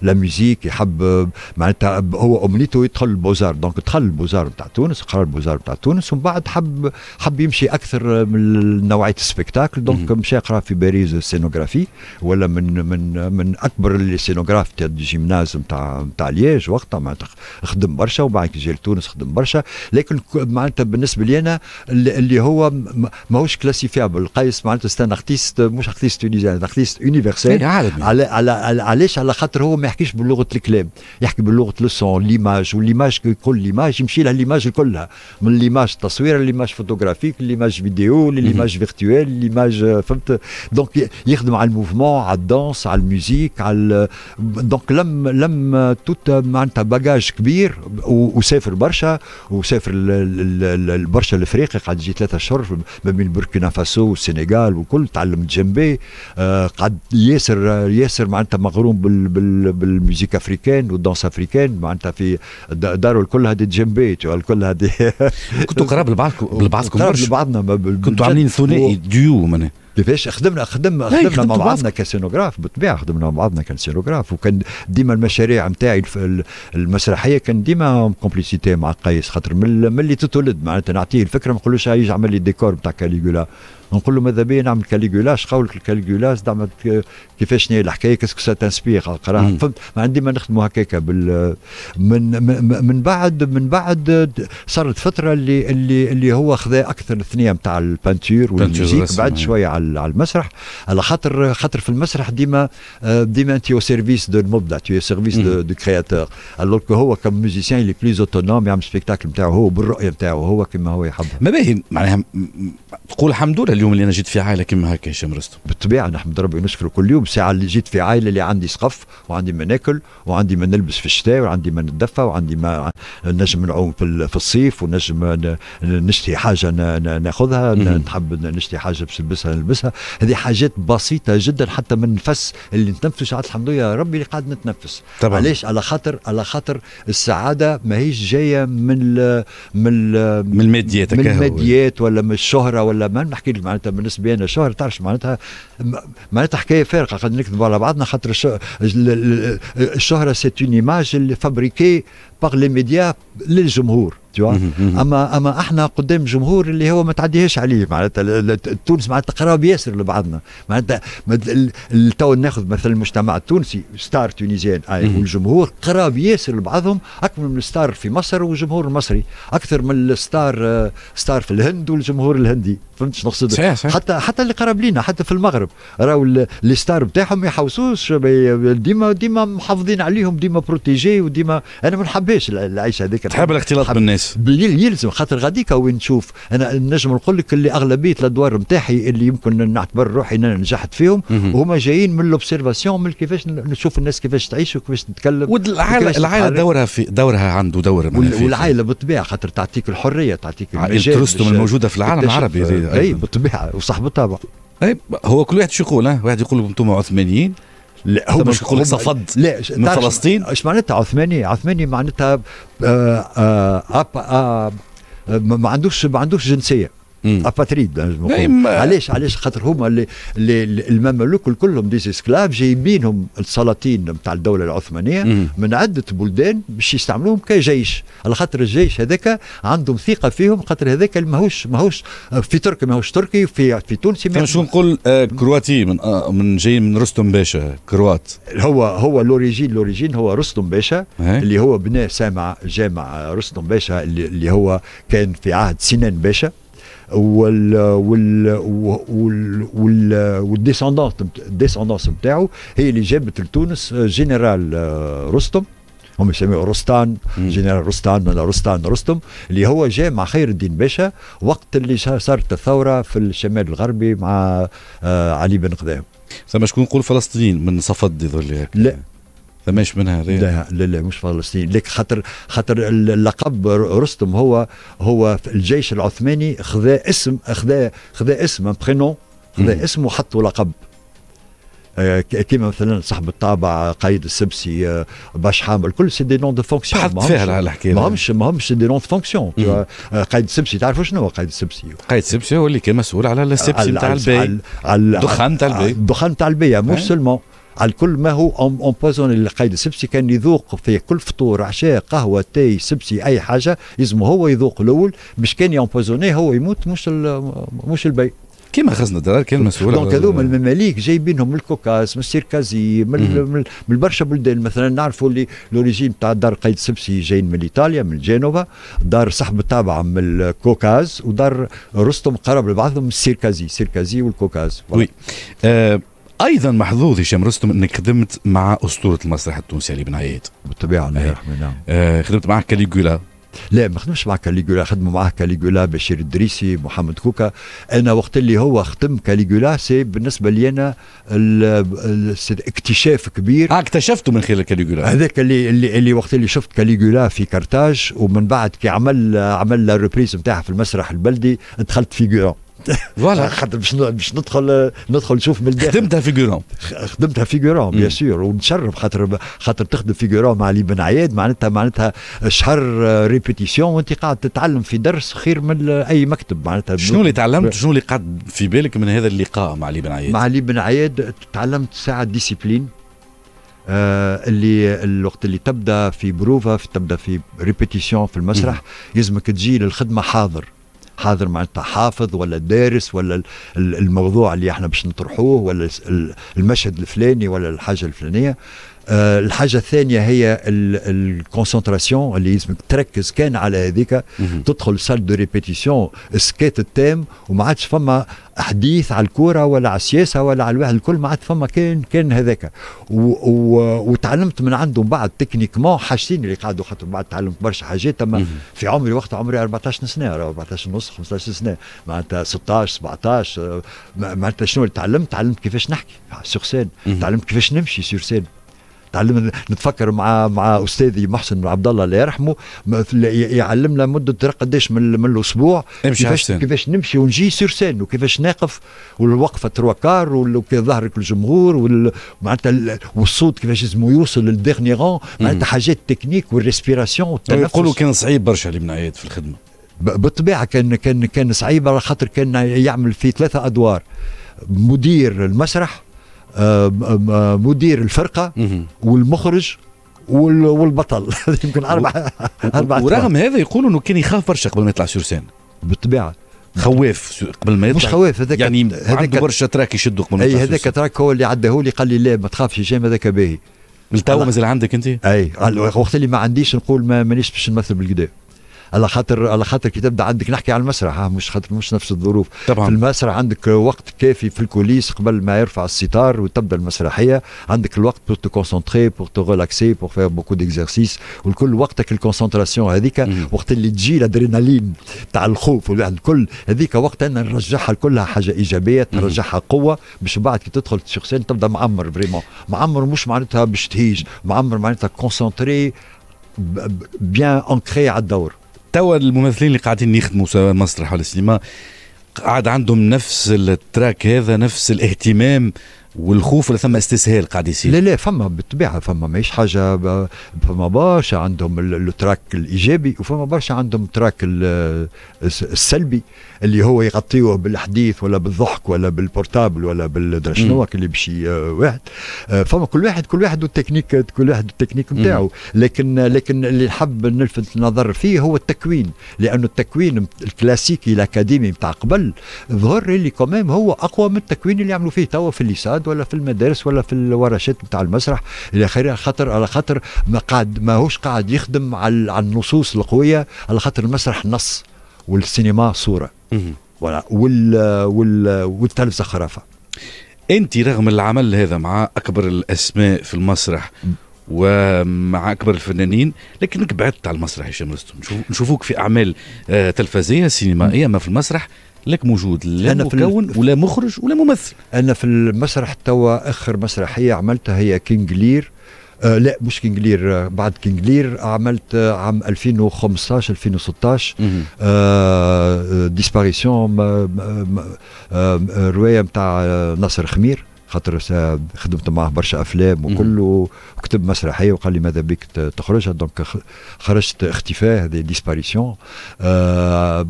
[SPEAKER 2] لا ميوزيك يحب معناتها هو امنيته يدخل البوزار دونك دخل البوزار بتاع تونس قرا البوزار بتاع تونس ومن بعد حب حب يمشي اكثر من نوعيه السبيكتاكل دونك مشى يقرا في باريس سينوغرافي ولا من من من اكبر السينوغراف تاع الجيمناز نتاع نتاع ليج وقتها معناتها خدم برشا وبعد كي جا لتونس خدم برشا لكن معناتها بالنسبه لي انا اللي هو ماهوش كلاسيفيابل قيس معناتها ستان ارتيست مش ارتيست تونيزيان ارتيست يونيفرسال على على علاش على خاطر هو ما يحكيش باللغه الكلام يحكي باللغه لوسون ليماج وليماج كل ليماج يمشي لها ليماج كلها من ليماج تصوير ليماج فوتوغرافيك ليماج فيديو ليماج فيرتويل ليماج فهمت دونك يخدم على الموفمون على الدانس على الموسيقى الميوزيك على دونك لم لم توت معناتها باجاج كبير وسافر برشا وسافر برشا الافريقي قعد يجي ثلاثة اشهر ما بين بوركينا فاسو والسنغال وكل تعلم جيمبي قعد ياسر ياسر معناتها مغروم بال بال بالميوزيك افريكان والدانس افريكان معناتها في داروا الكل هذه جيمبي الكل هذه كنتوا قراب لبعضكم لبعضكم قراب لبعضنا كنتوا عاملين ثنائي ديو معناها كيفاش خدمنا خدمنا خدمنا مع بعضنا كسينوغراف بالطبيعه خدمنا مع بعضنا كسينوغراف وكان ديما المشاريع نتاعي المسرحيه كان ديما كومبليسيتي مع قيس خاطر من اللي تتولد معناتها نعطيه الفكره ما نقولوش هاي يعمل لي ديكور نتاع كاليغولا نقول له ماذا بيا نعمل كاليغولاش قولك الكاليغولاش زعما كيفاش هي الحكايه كاسكو سا تنسبير قراها فهمت ما عندي ما نخدموا هكاك بال من من بعد من بعد صارت فتره اللي اللي اللي هو خذا اكثر الثنيه نتاع البانتور والميوزيك بعد شويه على على المسرح على خاطر خاطر في المسرح ديما آه، ديما انت او سيرفيس دو المبدع تو سيرفيس دو كرياتور الوغ هو كم ميوزيسيان لي بليز اوتونوم يعمل سبيكتاكل نتاعو هو بالرؤيه نتاعو هو كما هو يحب ما باهي معناها تقول الحمد لله اليوم اللي انا جيت في عائله كما هكا هشام رستم بالطبيعه نحمد ربي ونشكره كل يوم الساعه اللي جيت في عائله اللي عندي سقف وعندي ما ناكل وعندي ما نلبس في الشتاء وعندي ما ندفى وعندي ما نجم نعوم في الصيف ونجم نشتي حاجه ناخذها نحب نشتي حاجه نلبسها نلبسها نلبسها هذه حاجات بسيطه جدا حتى من النفس اللي نتنفس ساعات الحمد لله يا ربي اللي قاعد نتنفس طبعا علاش على خاطر على خاطر السعاده ماهيش جايه من الـ من الـ من الماديات من الماديات ولا من الشهره ولا ما نحكي لك معناتها بالنسبه لنا الشهره تعرفش معناتها معناتها حكايه فارقه قد نكذب على بعضنا خاطر الشهره سيت اون ايماج اللي فابريكي باغ لي ميديا للجمهور تو اما اما احنا قدام جمهور اللي هو ما تعديهاش عليه معناتها تونس معناتها قراب ياسر لبعضنا معناتها تو ناخذ مثلا المجتمع التونسي ستار تونيزيان آه، والجمهور قراب ياسر لبعضهم اكثر من الستار في مصر والجمهور المصري اكثر من الستار آه، ستار في الهند والجمهور الهندي فهمت شنو نقصد حتى حتى اللي قرب لينا حتى في المغرب راهو لي ستار نتاعهم ما يحوسوش ديما ديما محافظين عليهم ديما بروتيجي وديما انا ما نحبش العيشه هذيك تحب
[SPEAKER 1] الاختلاط بالناس
[SPEAKER 2] يلزم خاطر غاديك وين نشوف انا نجم نقول لك اللي اغلبيه الادوار نتاعي اللي يمكن نعتبر روحي انا نجحت فيهم وهما جايين من لوبسيرفاسيون من كيفاش نشوف الناس كيفاش تعيش وكيفاش تتكلم والعائله العائله دورها
[SPEAKER 1] في دورها عنده دور والعائله
[SPEAKER 2] بالطبيعه خاطر تعطيك الحريه تعطيك آه، المجال الموجوده في العالم العربي شويه اي
[SPEAKER 1] بالطبيعه وصاحبتها بقى اي هو كل واحد شو يقول واحد يقول انتم عثمانيين لا هو مش يقول لك صفد
[SPEAKER 2] لا من فلسطين ايش معناتها عثماني عثماني معناتها آه آه آه آه ما عندوش ما عندوش جنسيه اباتريد ah, علاش علاش خاطر هما اللي, اللي المملوك كلهم دي اسكلاف جايبينهم السلاطين نتاع الدوله العثمانيه مم. من عده بلدان باش يستعملوهم كجيش على خاطر الجيش هذاك عندهم ثقه فيهم خاطر هذاك ماهوش ماهوش في تركي ماهوش تركي في في تونسي ما طيب،
[SPEAKER 1] شو نقول آه، كرواتي من آه، من جاي من رستم باشا كروات هو هو
[SPEAKER 2] لوريجين لوريجين هو رستم باشا إيه. اللي هو بناء سامع جامع رستم باشا اللي هو كان في عهد سنان باشا وال وال وال وال والديسوندونس الديسوندونس نتاعو هي اللي جابت لتونس آه، جنرال آه، رستم هم يسموه رستان جنرال رستان ولا رستان رستم اللي هو جاء مع خير الدين باشا وقت اللي صارت الثوره في الشمال الغربي مع آه، علي بن قدام ثم شكون يقول فلسطين من صفد يظل لا ثماش منها ذي لا لا لا مش فلسطين لك خاطر خاطر اللقب رستم هو هو الجيش العثماني خذا اسم خذا خذا اسم برينون خذا اسم وحطوا لقب آه، كيما مثلا صاحب الطابع قايد السبسي آه، باش حامل كل سي دي نون دو فونكسيون حط فيها على الحكايه ماهمش ماهمش دي نون دو فونكسيون قايد السبسي تعرفوا شنو هو قايد السبسي قايد السبسي هو اللي كان مسؤول
[SPEAKER 1] على السبسي نتاع البي
[SPEAKER 2] الدخان نتاع البي الدخان نتاع البي مش سولمون على كل ما هو امبوزون القايد السبسي كان يذوق في كل فطور عشاء قهوه تاي سبسي اي حاجه لازم هو يذوق الاول باش كان يامبوزوني هو يموت مش مش البي كيما خزنة الدرار كان مسؤول دونك هذوما المماليك جايبينهم من الكوكاس من السيركازي من من برشا بلدان مثلا نعرفوا اللي لوريجين تاع دار قايد سبسي جايين من ايطاليا من جينوفا دار صاحب طابعة من الكوكاز ودار رستم قرب لبعضهم من السيركازي السيركازي
[SPEAKER 1] والكوكاز وي آه، ايضا محظوظ هشام رستم انك خدمت مع اسطوره المسرح التونسي علي بن عياد بالطبيعه الله يرحمه نعم آه، خدمت مع كاليجولا لا ما خدمش مع
[SPEAKER 2] كاليجولا خدموا معاه كاليجولا بشير الدريسي محمد كوكا انا وقت اللي هو ختم كاليجولا سي بالنسبه لي انا اكتشاف كبير اه اكتشفته من
[SPEAKER 1] خلال كاليجولا
[SPEAKER 2] هذاك اللي اللي, اللي وقت اللي شفت كاليجولا في كارتاج ومن بعد كي عمل عمل ريبريز نتاعها في المسرح البلدي دخلت فيغورون
[SPEAKER 1] فوالا (laughs) خاطر باش باش
[SPEAKER 2] ندخل ندخل نشوف من الداخل خدمتها فيغورون خدمتها فيغورون بيان سور ونتشرف خاطر خاطر تخدم فيغورون مع علي بن عياد معناتها معناتها شهر ريبيتيسيون وانت قاعد تتعلم في درس خير من اي مكتب معناتها شنو اللي تعلمت شنو
[SPEAKER 1] اللي قعد في بالك من هذا
[SPEAKER 2] اللقاء مع علي بن عياد؟ مع علي بن عياد تعلمت ساعه ديسيبلين آه، اللي الوقت اللي تبدا في بروفا في تبدا في ريبيتيسيون في المسرح يلزمك تجي للخدمه حاضر حاضر معناتها حافظ ولا دارس ولا الموضوع اللي احنا باش نطرحوه ولا المشهد الفلاني ولا الحاجه الفلانيه آه، الحاجه الثانيه هي الكونسنتراسيون اللي لازمك تركز كان على هذيك تدخل سال دو ريبيتيسيون سكيت التام وما عادش فما حديث على الكوره ولا على السياسه ولا على الواحد الكل ما عاد فما كان كان هذاك وتعلمت من عندهم بعد تكنيكمون حاجتين اللي قعدوا خاطر بعد تعلمت برشا حاجات اما في عمري وقت عمري 14 سنه 14 ونص 15 سنه معناتها 16 17 آه، معناتها شنو اللي تعلمت تعلمت كيفاش نحكي سور سين تعلمت كيفاش نمشي سور سين تعلمنا نتفكر مع مع استاذي محسن عبد الله الله يرحمه يعلمنا مده قداش من, من الاسبوع كيفاش كيفاش نمشي ونجي سير سان وكيفاش ناقف والوقفه ترواكار وظهرك الجمهور معناتها والصوت كيفاش لازم يوصل للديرني رون معناتها حاجات تكنيك والريسبيراسيون والتنفس يقولوا كان
[SPEAKER 1] صعيب برشا عياد في
[SPEAKER 2] الخدمه بالطبيعه كان كان كان صعيب على خاطر كان يعمل في ثلاثه ادوار مدير المسرح آه، آه، آه، مدير الفرقه والمخرج والبطل (laughs) يمكن اربع
[SPEAKER 1] (laughs) اربع ورغم هذا يقولوا انه كان يخاف برشا قبل ما يطلع سورسان بالطبيعه خواف قبل ما يطلع مش خواف هذاك يعني هذاك برشا
[SPEAKER 2] تراك يشدوا قبل ما يطلع اي هذاك تراك هو اللي عداه لي قال لي لا ما تخافش هشام هذاك باهي التو مازال عندك انت؟ اي وقت اللي ما عنديش نقول ما مانيش باش نمثل بالقدام على خاطر على خاطر كي تبدا عندك نحكي على المسرح مش خاطر مش نفس الظروف طبعا. في المسرح عندك وقت كافي في الكوليس قبل ما يرفع الستار وتبدا المسرحيه عندك الوقت بور تو كونسونتري بور تو ريلاكسي بور فير بوكو ديكزارسيس والكل وقتك الكونسونتراسيون هذيك وقت اللي تجي الادرينالين تاع الخوف والواحد الكل هذيك وقت انا نرجعها كلها حاجه ايجابيه ترجعها قوه باش بعد كي تدخل الشخصين تبدا معمر فريمون معمر مش معناتها باش تهيج
[SPEAKER 1] معمر معناتها كونسونتري بيان انكري على الدور توا الممثلين اللي قاعدين يخدموا سواء مسرح ولا سينما قاعد عندهم نفس التراك هذا نفس الاهتمام والخوف ولا ثم استسهال قاعد يصير لا لا فما بالطبيعه فما ماهيش
[SPEAKER 2] حاجه فما برشا عندهم التراك الايجابي وفما برشا عندهم التراك السلبي اللي هو يغطيوه بالحديث ولا بالضحك ولا بالبورتابل ولا بالدرا شنو اللي باش واحد آه، فما كل واحد كل واحد والتكنيك كل واحد والتكنيك نتاعو لكن لكن اللي نحب نلفت النظر فيه هو التكوين لانه التكوين الكلاسيكي الاكاديمي نتاع قبل ظهر اللي كمان هو اقوى من التكوين اللي عملوا فيه توا في الليساد الرياض ولا في المدارس ولا في الورشات نتاع المسرح الى اخره خاطر على خاطر ما قاعد ماهوش قاعد يخدم على, على النصوص القويه على خاطر المسرح
[SPEAKER 1] نص والسينما صوره ولا وال وال والتلفزه خرافه انت رغم العمل هذا مع اكبر الاسماء في المسرح ومع اكبر الفنانين لكنك بعدت على المسرح هشام رستم نشوفوك في اعمال آه، تلفزيه سينمائيه ما في المسرح لك موجود لا مكون ولا مخرج ولا
[SPEAKER 2] ممثل انا في المسرح توا اخر مسرحيه عملتها هي كينج لير آه لا مش كينجلير آه بعد كينجلير عملت آه عام 2015 2016 ديسباريسيون روايه نتاع آه، ناصر خمير خاطر خدمت معاه برشا افلام وكله وكتب مسرحيه وقال لي ماذا بك تخرجها دونك خرجت اختفاء هذه ديسباريسيون آه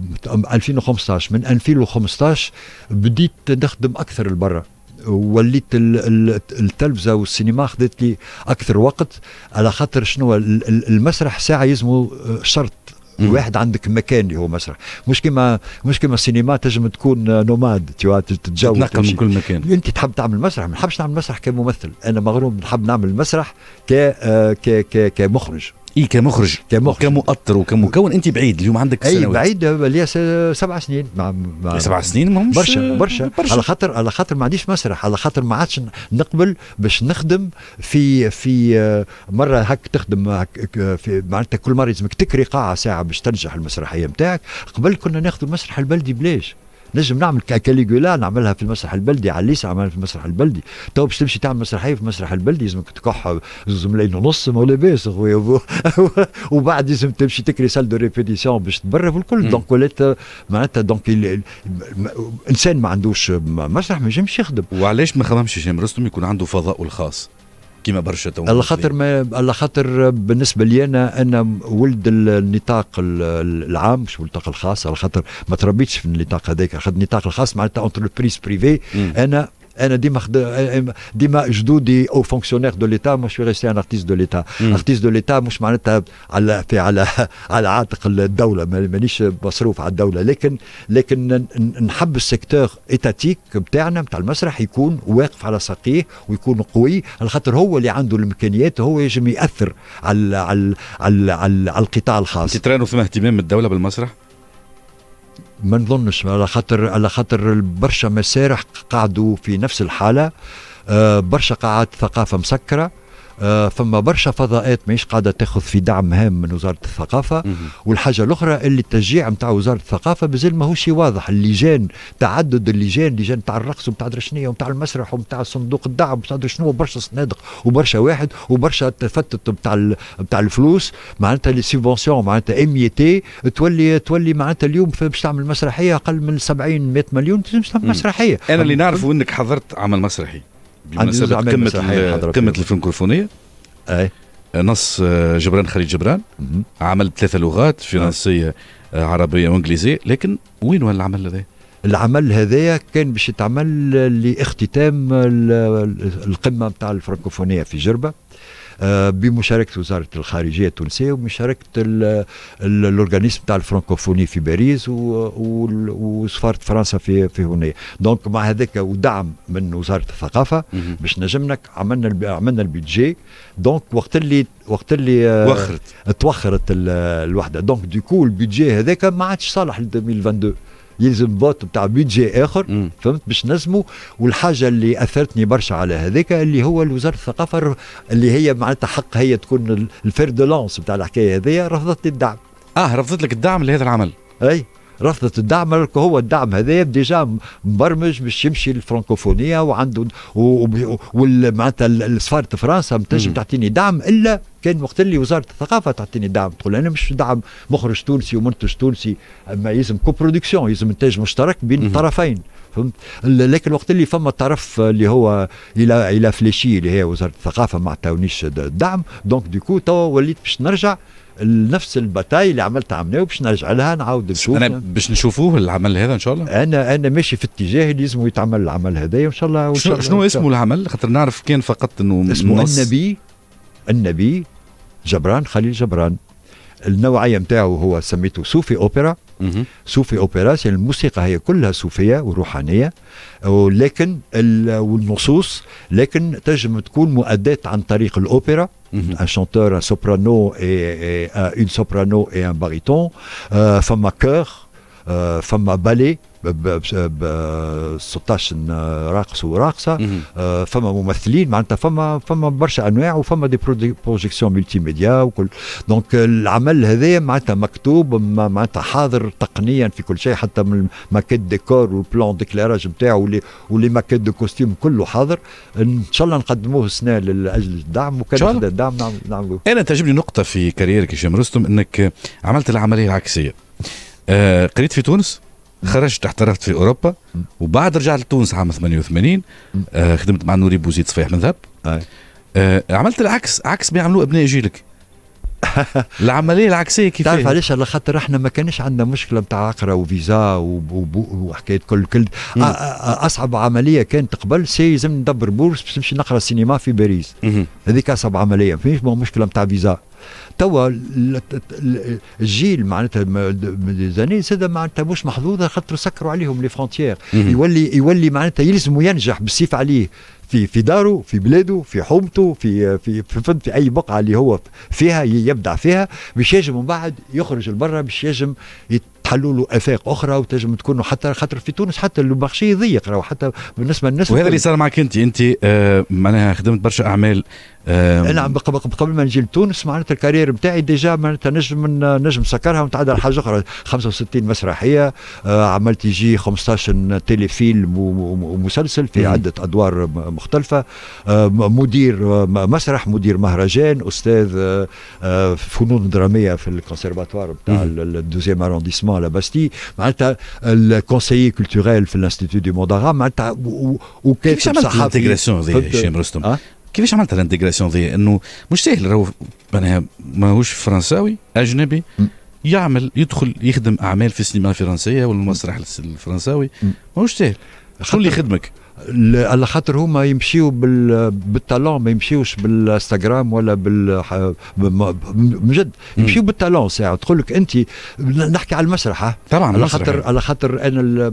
[SPEAKER 2] 2015 من 2015 بديت نخدم اكثر لبرا وليت التلفزه والسينما خذت لي اكثر وقت على خاطر شنو المسرح ساعه يلزمه آه، شرط واحد عندك مكان اللي هو مسرح مش كيما مش كيما السينما تجم تكون نوماد تتجول تنقل من كل مكان انت تحب تعمل مسرح ما نحبش نعمل مسرح كممثل انا مغروم نحب نعمل مسرح ك آه، ك كمخرج اي كمخرج كمخرج كمؤطر وكمكون انت بعيد اليوم عندك اي سنوات. بعيد لي سبع سنين مع, مع سبع سنين مهمش برشا برشا على خاطر على خاطر ما عنديش مسرح على خاطر ما عادش نقبل باش نخدم في في آه، مره هك تخدم هك في معناتها كل مره لازمك تكري قاعه ساعه باش تنجح المسرحيه نتاعك قبل كنا ناخذ المسرح البلدي بلاش نجم نعمل كاليغولا نعملها في المسرح البلدي عليس عملها في المسرح البلدي تو باش تمشي تعمل مسرحيه في المسرح البلدي لازمك تكح ملايين ونص ما لاباس خويا (laughs) وبعد لازم تمشي تكري سال دو ريبيتيسيون باش تبرف الكل دونك ولات euh, معناتها دونك انسان ما عندوش مسرح ما ينجمش يخدم وعلاش ما خممش هشام رستم يكون عنده فضاء الخاص كيما برشا تو على خاطر ما على خاطر بالنسبه لي انا انا ولد النطاق العام مش النطاق الخاص على خاطر ما تربيتش في النطاق هذاك خاطر النطاق الخاص معناتها اونتربريز بريفي انا انا ديما ديما جدودي او فونكسيونير دو ليتا مش في ريستي ان ارتيست دو ليتا ارتيست دو ليتا مش معناتها على في على على عاتق الدوله مانيش مصروف على الدوله لكن لكن نحب السيكتور ايتاتيك بتاعنا بتاع المسرح يكون واقف على ساقيه ويكون قوي على خاطر هو اللي عنده الامكانيات هو يجم ياثر على على على, على, على القطاع الخاص. ترانوا فما اهتمام الدوله بالمسرح؟ ما نظنش على خاطر على خاطر برشا مسارح قعدوا في نفس الحاله آه، برشا قاعات ثقافه مسكره آه، فما برشا فضاءات ماهيش قاعده تاخذ في دعم هام من وزاره الثقافه والحاجه الاخرى اللي التشجيع نتاع وزاره الثقافه مازال ماهوش واضح اللجان تعدد اللجان لجان تاع الرقص وتاع الرشنيه وتاع المسرح وتاع صندوق الدعم وتاع شنو برشا صنادق وبرشا واحد وبرشا تفتت نتاع نتاع الفلوس معناتها لي سيبونسيون معناتها ام تي e تولي تولي معناتها اليوم باش تعمل مسرحيه اقل من 70 100 مليون تنجم تعمل مسرحيه انا اللي نعرفه
[SPEAKER 1] انك حضرت عمل مسرحي بمناسبه قمه قمه الفرنكوفونيه اي آه، نص آه، جبران خليل جبران عمل ثلاثه لغات فرنسيه آه، عربيه وانجليزيه لكن وين وين العمل هذا؟ العمل هذايا كان باش يتعمل
[SPEAKER 2] لاختتام القمه نتاع الفرنكوفونيه في جربه آه، بمشاركه وزاره الخارجيه التونسيه ومشاركه الاورغانيزم تاع الفرنكوفوني في باريس وسفاره فرنسا في في هنا دونك مع هذاك ودعم من وزاره الثقافه باش نجمنا عملنا عملنا البيدجي دونك وقت اللي وقت اللي آه، توخرت توخرت الوحده دونك ديكو البيدجي هذاك ما عادش صالح ل 2022 يلزم فوت بتاع بيدجي اخر مم. فهمت باش نزمه والحاجه اللي اثرتني برشا على هذاك اللي هو وزاره الثقافه اللي هي معناتها حق هي تكون الفير دو لونس بتاع الحكايه هذيا رفضت لي الدعم اه رفضت لك الدعم لهذا العمل اي رفضت الدعم هو الدعم هذا ديجا مبرمج باش يمشي الفرنكوفونيه وعنده معناتها سفاره فرنسا ما تنجم تعطيني دعم الا كان وقت اللي وزاره الثقافه تعطيني دعم تقول انا مش دعم مخرج تونسي ومنتج تونسي اما يلزم كوبرودكسيون يلزم انتاج مشترك بين الطرفين فهمت لكن وقت اللي فما طرف اللي هو الى الى فليشي اللي هي وزاره الثقافه ما عطاونيش الدعم دونك ديكو توا وليت باش نرجع نفس الباتاي اللي عملتها عمنا وباش نرجع لها نعاود
[SPEAKER 1] نشوف انا باش نشوفوه العمل هذا ان شاء الله انا انا ماشي في اتجاه اللي لازم يتعمل العمل هذا ان شاء الله وإن شاء شنو اسمه العمل خاطر نعرف كان فقط انه اسمه نص. النبي
[SPEAKER 2] النبي جبران خليل جبران النوعيه نتاعو هو سميته صوفي اوبرا صوفي اوبرا الموسيقى هي كلها صوفيه وروحانيه ولكن والنصوص لكن تجم تكون مؤداه عن طريق الاوبرا ان شانتور سوبرانو اي اون سوبرانو اي ان باريتون فما كور آه، فما بالي ب 16 راقص وراقصه آه، فما ممثلين معناتها فما فما برشا انواع وفما دي بروجيكسيون ملتي ميديا وكل دونك آه، العمل هذا معناتها مكتوب معناتها حاضر تقنيا في كل شيء حتى من ماكيت ديكور والبلان ديكلاراج نتاعو واللي واللي ماكيت دو كوستيم كله حاضر ان شاء الله نقدموه السنه لاجل الدعم وكان الدعم
[SPEAKER 1] نعم- نعملوه انا تعجبني نقطه في كاريرك هشام رستم انك عملت العمليه العكسيه آه قريت في تونس خرجت احترفت في اوروبا وبعد رجعت لتونس عام 88 آه خدمت مع نوري بوزيد صفيح من ذهب آه عملت العكس عكس ما يعملوه ابناء جيلك (laughs) العمليه العكسيه كيف تعرف علاش على خاطر احنا ما كانش عندنا
[SPEAKER 2] مشكله نتاع عقره وفيزا وحكايه كل كل اصعب عمليه كانت قبل سي لازم ندبر بورس باش نمشي نقرا سينما في باريس هذيك اصعب عمليه ما فيش مشكله نتاع فيزا توا الجيل معناتها زاني زاد معناتها مش محظوظه خاطر سكروا عليهم لي فرونتيير يولي يولي معناتها يلزم ينجح بالسيف عليه في في داره في بلاده في حومته في في في, في, في اي بقعه اللي هو فيها يبدع فيها باش يجم من بعد يخرج لبرا باش يجم تحلوا له افاق اخرى وتجم تكون حتى خاطر في تونس حتى المارشي يضيق راه حتى بالنسبه للناس وهذا اللي صار
[SPEAKER 1] معك انت انت آه معناها خدمت برشا اعمال آه نعم قبل
[SPEAKER 2] ما نجي لتونس معناتها الكارير نتاعي ديجا معناتها نجم نجم نسكرها ونتعدى لحاجه اخرى 65 مسرحيه آه، عملت يجي 15 تيليفيلم ومسلسل في عده ادوار مختلفه آه، مدير آه، مسرح مدير مهرجان استاذ فنون دراميه في الكونسيرفاتوار نتاع الدوزيام ارونديسمون باستي معناتها الكونسيي كولتوريل في الانستيتيو دي موندارا معناتها وكاتب صحفي كيفاش عملت الانتيغراسيون هذه هشام
[SPEAKER 1] رستم؟ كيفاش عملت على الانتجراسيون ذي انه مش سهل راهو معناها ماهوش فرنساوي اجنبي يعمل يدخل يخدم اعمال في السينما الفرنسيه والمسرح الفرنساوي ماهوش سهل شكون اللي يخدمك
[SPEAKER 2] على خاطر هما يمشيو بالتالون ما يمشيوش بالانستغرام ولا بال بجد يمشيو بالتالون ساعه تقول لك انت نحكي على المسرح طبعا على خاطر على خاطر انا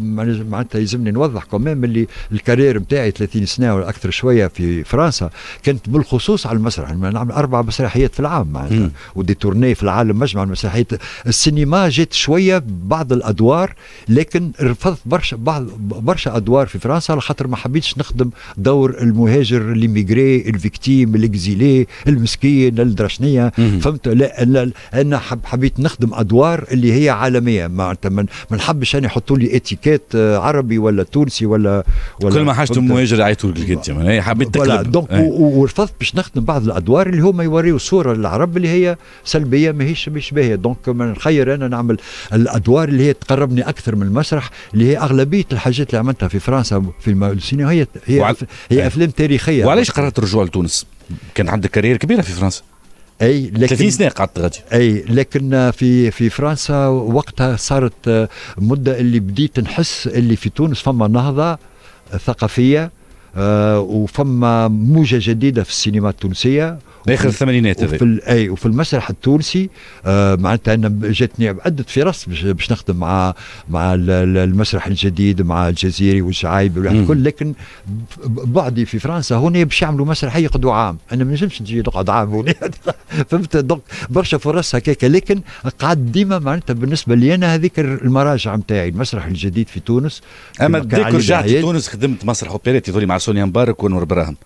[SPEAKER 2] معناتها يلزمني نوضح كمان اللي الكارير نتاعي 30 سنه ولا اكثر شويه في فرنسا كانت بالخصوص على المسرح يعني نعمل اربع مسرحيات في العام معناتها ودي تورني في العالم مجمع المسرحيات السينما جات شويه بعض الادوار لكن رفضت برشا بعض برشا ادوار في فرنسا على خاطر ما حبيتش نخدم دور المهاجر ليميغري الفيكتيم الاكزيلي المسكين الدرشنيه فهمت لا انا انا حب حبيت نخدم ادوار اللي هي عالميه معناتها ما نحبش انا يحطوا لي اتيكيت آه، عربي ولا تونسي ولا ولا كل ما حاجته مهاجر
[SPEAKER 1] عيطوا لك انت يعني حبيت تقلب دونك
[SPEAKER 2] ورفضت باش نخدم بعض الادوار اللي هما يوريوا صوره للعرب اللي هي سلبيه ماهيش مش باهيه دونك نخير انا نعمل الادوار اللي هي تقربني اكثر من المسرح اللي هي اغلبيه الحاجات اللي عملتها في فرنسا في تونسيين وهي هي وعل... هي إيه. افلام تاريخيه وعلاش قررت الرجوع لتونس؟ كان عندك كارير كبيره في فرنسا اي لكن 30 سنه قعدت غادي اي لكن في في فرنسا وقتها صارت آه، مده اللي بديت نحس اللي في تونس فما نهضه آه، ثقافيه آه وفما موجه جديده في السينما التونسيه اخر الثمانينات وفي اي وفي المسرح التونسي آه معناتها انا جاتني عده فرص باش نخدم مع مع المسرح الجديد مع الجزيري والشعايب والكل لكن بعدي في فرنسا هنا باش يعملوا مسرح يقعدوا عام انا ما نجمش نجي نقعد عام هنا (laughs) فهمت دونك برشا فرص هكاك لكن قعد ديما معناتها بالنسبه لي انا هذيك المراجع نتاعي المسرح الجديد في تونس اما ديك رجعت
[SPEAKER 1] لتونس خدمت مسرح اوبيريتي مع سونيا مبارك ونور براهم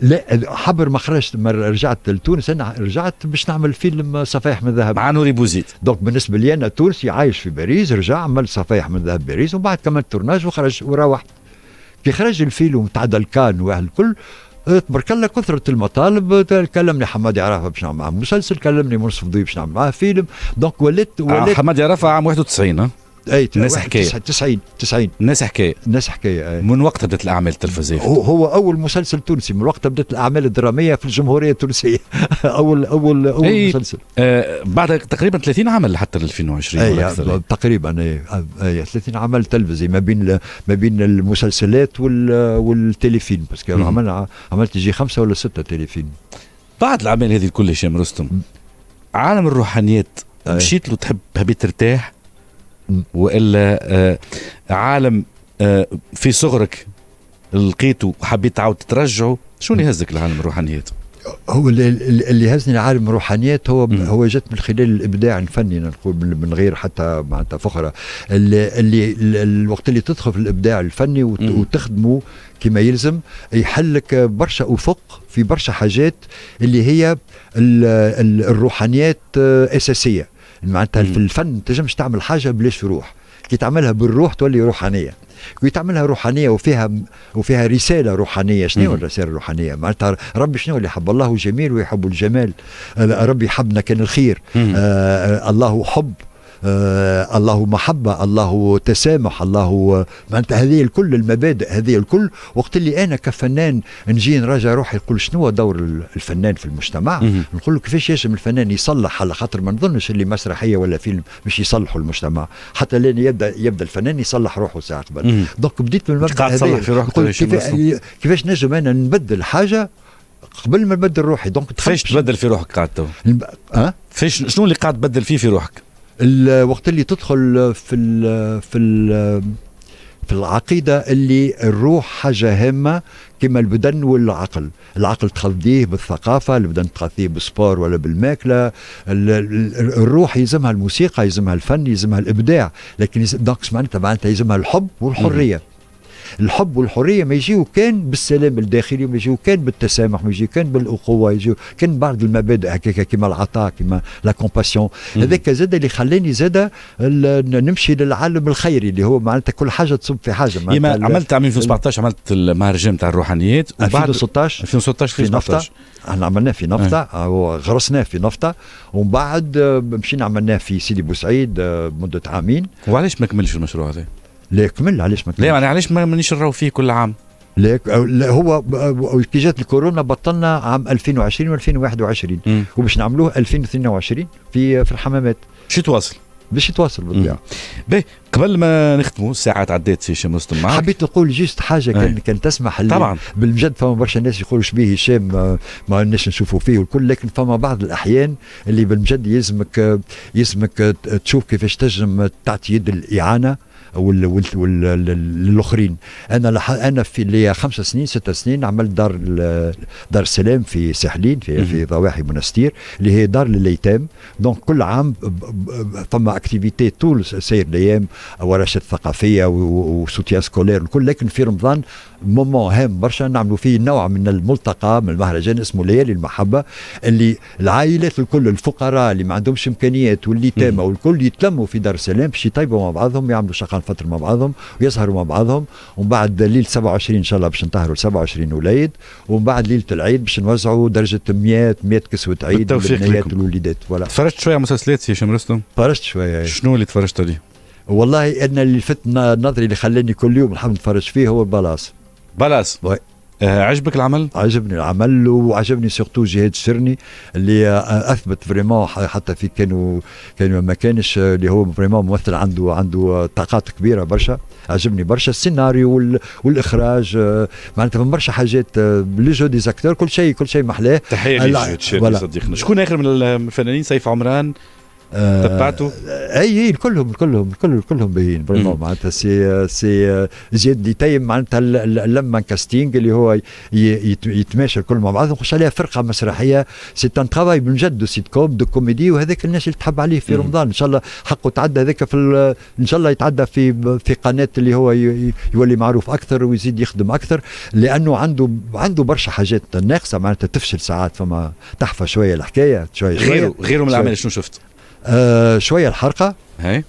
[SPEAKER 2] لا حبر ما خرجت ما رجعت لتونس انا رجعت باش نعمل فيلم صفايح من ذهب مع نوري بوزيد دونك بالنسبه لي انا تونسي عايش في باريس رجع عمل صفايح من ذهب باريس ومن بعد كملت تورناج وخرج وروحت كي خرج الفيلم تاع دلكان واهل الكل تبارك الله كثرة المطالب كلمني حمادي عرفه باش نعمل معاه مسلسل كلمني منصف ضيف باش نعمل معاه فيلم دونك ولدت آه، ولدت حمادي
[SPEAKER 1] عرفه عام 91
[SPEAKER 2] اي الناس حكايه 90 90 الناس حكايه الناس حكايه أي. من وقت بدات الاعمال التلفزيونيه هو, هو اول مسلسل تونسي من وقت بدات الاعمال الدراميه في الجمهوريه التونسيه (laughs) اول اول اول أي مسلسل
[SPEAKER 1] آه بعد تقريبا 30 عمل حتى 2020 أي أكثر.
[SPEAKER 2] تقريبا أي, أي 30 عمل تلفزي ما بين ما بين المسلسلات وال
[SPEAKER 1] والتلفين باسكو عملنا عملت يجي خمسه ولا سته تلفين بعد الاعمال هذه الكل هشام رستم عالم الروحانيات مشيت له تحب حبيت ترتاح والا آه، عالم آه، في صغرك لقيته وحبيت تعاود ترجعه شو اللي هزك لعالم الروحانيات؟
[SPEAKER 2] هو اللي هزني لعالم الروحانيات هو م. هو جت من خلال الابداع الفني نقول من غير حتى معناتها فخره اللي, اللي الوقت اللي تدخل في الابداع الفني وتخدمه كما يلزم يحلك برشا افق في برشا حاجات اللي هي الروحانيات آه، اساسيه معناتها في الفن تنجمش تعمل حاجه بلاش روح كي تعملها بالروح تولي روحانيه كي تعملها روحانيه وفيها وفيها رساله روحانيه شنو هو الرساله الروحانيه معناتها ربي شنو اللي حب الله جميل ويحب الجمال ربي حبنا كان الخير آه،, آه الله حب آه، الله محبة الله تسامح الله معناتها هذه الكل المبادئ هذه الكل وقت اللي أنا كفنان نجي نراجع روحي نقول شنو دور الفنان في المجتمع نقول كيفاش لازم الفنان يصلح على خاطر ما نظنش اللي مسرحية ولا فيلم مش يصلحوا المجتمع حتى لين يبدا يبدا الفنان يصلح روحه ساعه قبل دونك بديت من المبدا هذا كيفاش نجم انا نبدل حاجه قبل ما نبدل روحي دونك كيفاش تبدل في روحك قاعد تو؟ أه؟ شنو اللي قاعد تبدل فيه في روحك؟ الوقت اللي تدخل في ال في ال في العقيدة اللي الروح حاجة هامة كما البدن والعقل العقل تخذيه بالثقافة البدن تخذيه بالسبور ولا بالماكلة الروح يلزمها الموسيقى يلزمها الفن يلزمها الإبداع لكن دونك معناتها معناتها يلزمها الحب والحرية الحب والحريه ما يجيو كان بالسلام الداخلي ما يجيو كان بالتسامح ما يجيو كان بالاخوه يجيو كان بعض المبادئ هكاك كما العطاء كما لا كومباسيون هذاك زاد اللي خلاني زاد نمشي للعالم الخيري اللي هو معناتها كل حاجه تصب في حاجه معناتها عملت عام 2017
[SPEAKER 1] عملت المهرجان تاع الروحانيات 2016 2016 في نفطه احنا عملناه في نفطه أه.
[SPEAKER 2] غرسناه في نفطه ومن بعد مشينا عملناه في سيدي بوسعيد آه، مده عامين وعلاش ما كملش المشروع هذا؟ لا كمل علاش ما
[SPEAKER 1] لا علاش ما مانيش نراو فيه كل عام ليك
[SPEAKER 2] هو كي جات الكورونا بطلنا عام 2020 و2021 وباش نعملوه 2022 في في الحمامات باش يتواصل باش يتواصل بالطبيعه باهي قبل ما نختموا الساعات عديت في شمس معك حبيت نقول جيست حاجه كان كان تسمح طبعا بالمجد فما برشا ناس يقولوا شبيه هشام آه، ما عندناش نشوفوا فيه والكل لكن فما بعض الاحيان اللي بالمجد يلزمك آه، يلزمك آه، تشوف كيفاش تنجم تعطي يد الاعانه والاخرين انا لح... انا في اللي خمس سنين ست سنين عملت دار دار السلام في ساحلين في في ضواحي منستير اللي هي دار للايتام دونك كل عام ثم اكتيفيتي طول سير الايام ورشات ثقافيه وسوتيا سكولير الكل لكن في رمضان مومون هام برشا نعملوا فيه نوع من الملتقى من المهرجان اسمه ليالي المحبه اللي العائلات الكل الفقراء اللي ما عندهمش امكانيات واللي تامه والكل يتلموا في دار السلام باش يطيبوا مع بعضهم يعملوا شقان فتره مع بعضهم ويسهروا مع بعضهم ومن بعد ليله 27 ان شاء الله باش نطهروا 27 وليد ومن بعد ليله العيد باش نوزعوا درجه 100 100 كسوه عيد بالتوفيق للبنيات فوالا
[SPEAKER 1] تفرجت شويه مسلسلات سي هشام رستم؟ تفرجت شويه شنو اللي تفرجت عليه؟
[SPEAKER 2] والله انا اللي لفت نظري اللي خلاني كل يوم نحب نتفرج فيه هو البلاص بلاص آه، عجبك العمل؟ عجبني العمل وعجبني سورتو جهاد الشرني اللي آه، اثبت فريمون حتى في كانوا كانوا ما كانش آه، اللي هو فريمون ممثل عنده عنده طاقات كبيره برشا عجبني برشا السيناريو والاخراج معناتها برشا حاجات لي جو ديزاكتور كل شيء كل شيء محلاه تحيه لجهاد الشرني صديقنا
[SPEAKER 1] شكون اخر من الفنانين سيف عمران آه، تبعته؟
[SPEAKER 2] اي اي كلهم كلهم كلهم كلهم باهيين فريمون معناتها سي سي زياد ديتيم معناتها لما كاستينج اللي هو يتماشى الكل مع بعضهم خش عليها فرقه مسرحيه سي ان ترافاي من جد دو سيت كوب دو كوميدي وهذاك الناس اللي تحب عليه في رمضان ان شاء الله حقه تعدى هذاك في ان شاء الله يتعدى في في قناه اللي هو يولي معروف اكثر ويزيد يخدم اكثر لانه عنده عنده برشا حاجات ناقصه معناتها تفشل ساعات فما تحفى شويه الحكايه شويه غيره غيره من الاعمال شنو شفت؟ آه شويه الحرقه
[SPEAKER 1] هاي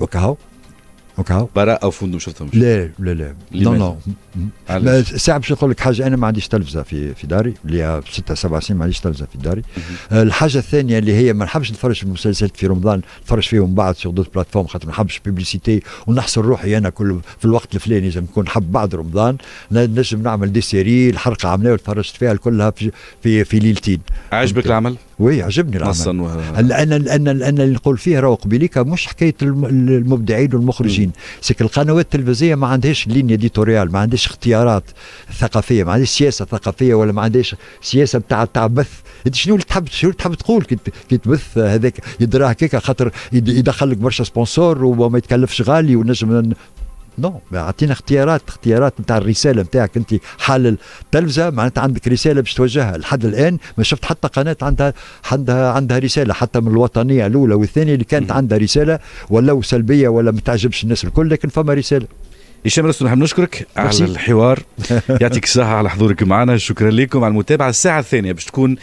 [SPEAKER 1] وكهو وكهو براء او فندق شفتهم لا لا لا نو نو
[SPEAKER 2] ساعه باش نقول لك حاجه انا ما عنديش تلفزه في في داري اللي ستة سبع سنين ما عنديش تلفزه في داري آه الحاجه الثانيه اللي هي ما نحبش نتفرج في المسلسلات في رمضان نتفرج فيهم بعد سور دوت بلاتفورم خاطر ما نحبش بيبليسيتي ونحصر روحي انا كل في الوقت الفلاني لازم نكون نحب بعد رمضان نجم نعمل دي سيري الحرقه عملناها وتفرجت فيها كلها في في, في ليلتين
[SPEAKER 1] عجبك العمل؟
[SPEAKER 2] وي عجبني العمل هلا انا انا انا اللي نقول فيه راهو قبيليكا مش حكايه المبدعين والمخرجين سيك القنوات التلفزيه ما عندهاش لين اديتوريال ما عندهاش اختيارات ثقافيه ما عندهاش سياسه ثقافيه ولا ما عندهاش سياسه بتاع تاع بث انت شنو اللي تحب شنو تحب تقول كي تبث هذاك يدراه هكاك خاطر يدخل لك برشا سبونسور وما يتكلفش غالي ونجم نو اعطينا اختيارات اختيارات نتاع الرساله نتاعك انت حال التلفزه معناتها عندك رساله باش توجهها لحد الان ما شفت حتى قناه عندها عندها عندها رساله حتى من الوطنيه الاولى والثانيه اللي كانت عندها رساله ولو سلبيه ولا ما تعجبش الناس الكل لكن فما رساله
[SPEAKER 1] هشام رسول نحب نشكرك على الحوار يعطيك الصحة على حضورك معنا شكرا لكم على المتابعة الساعة الثانية باش تكون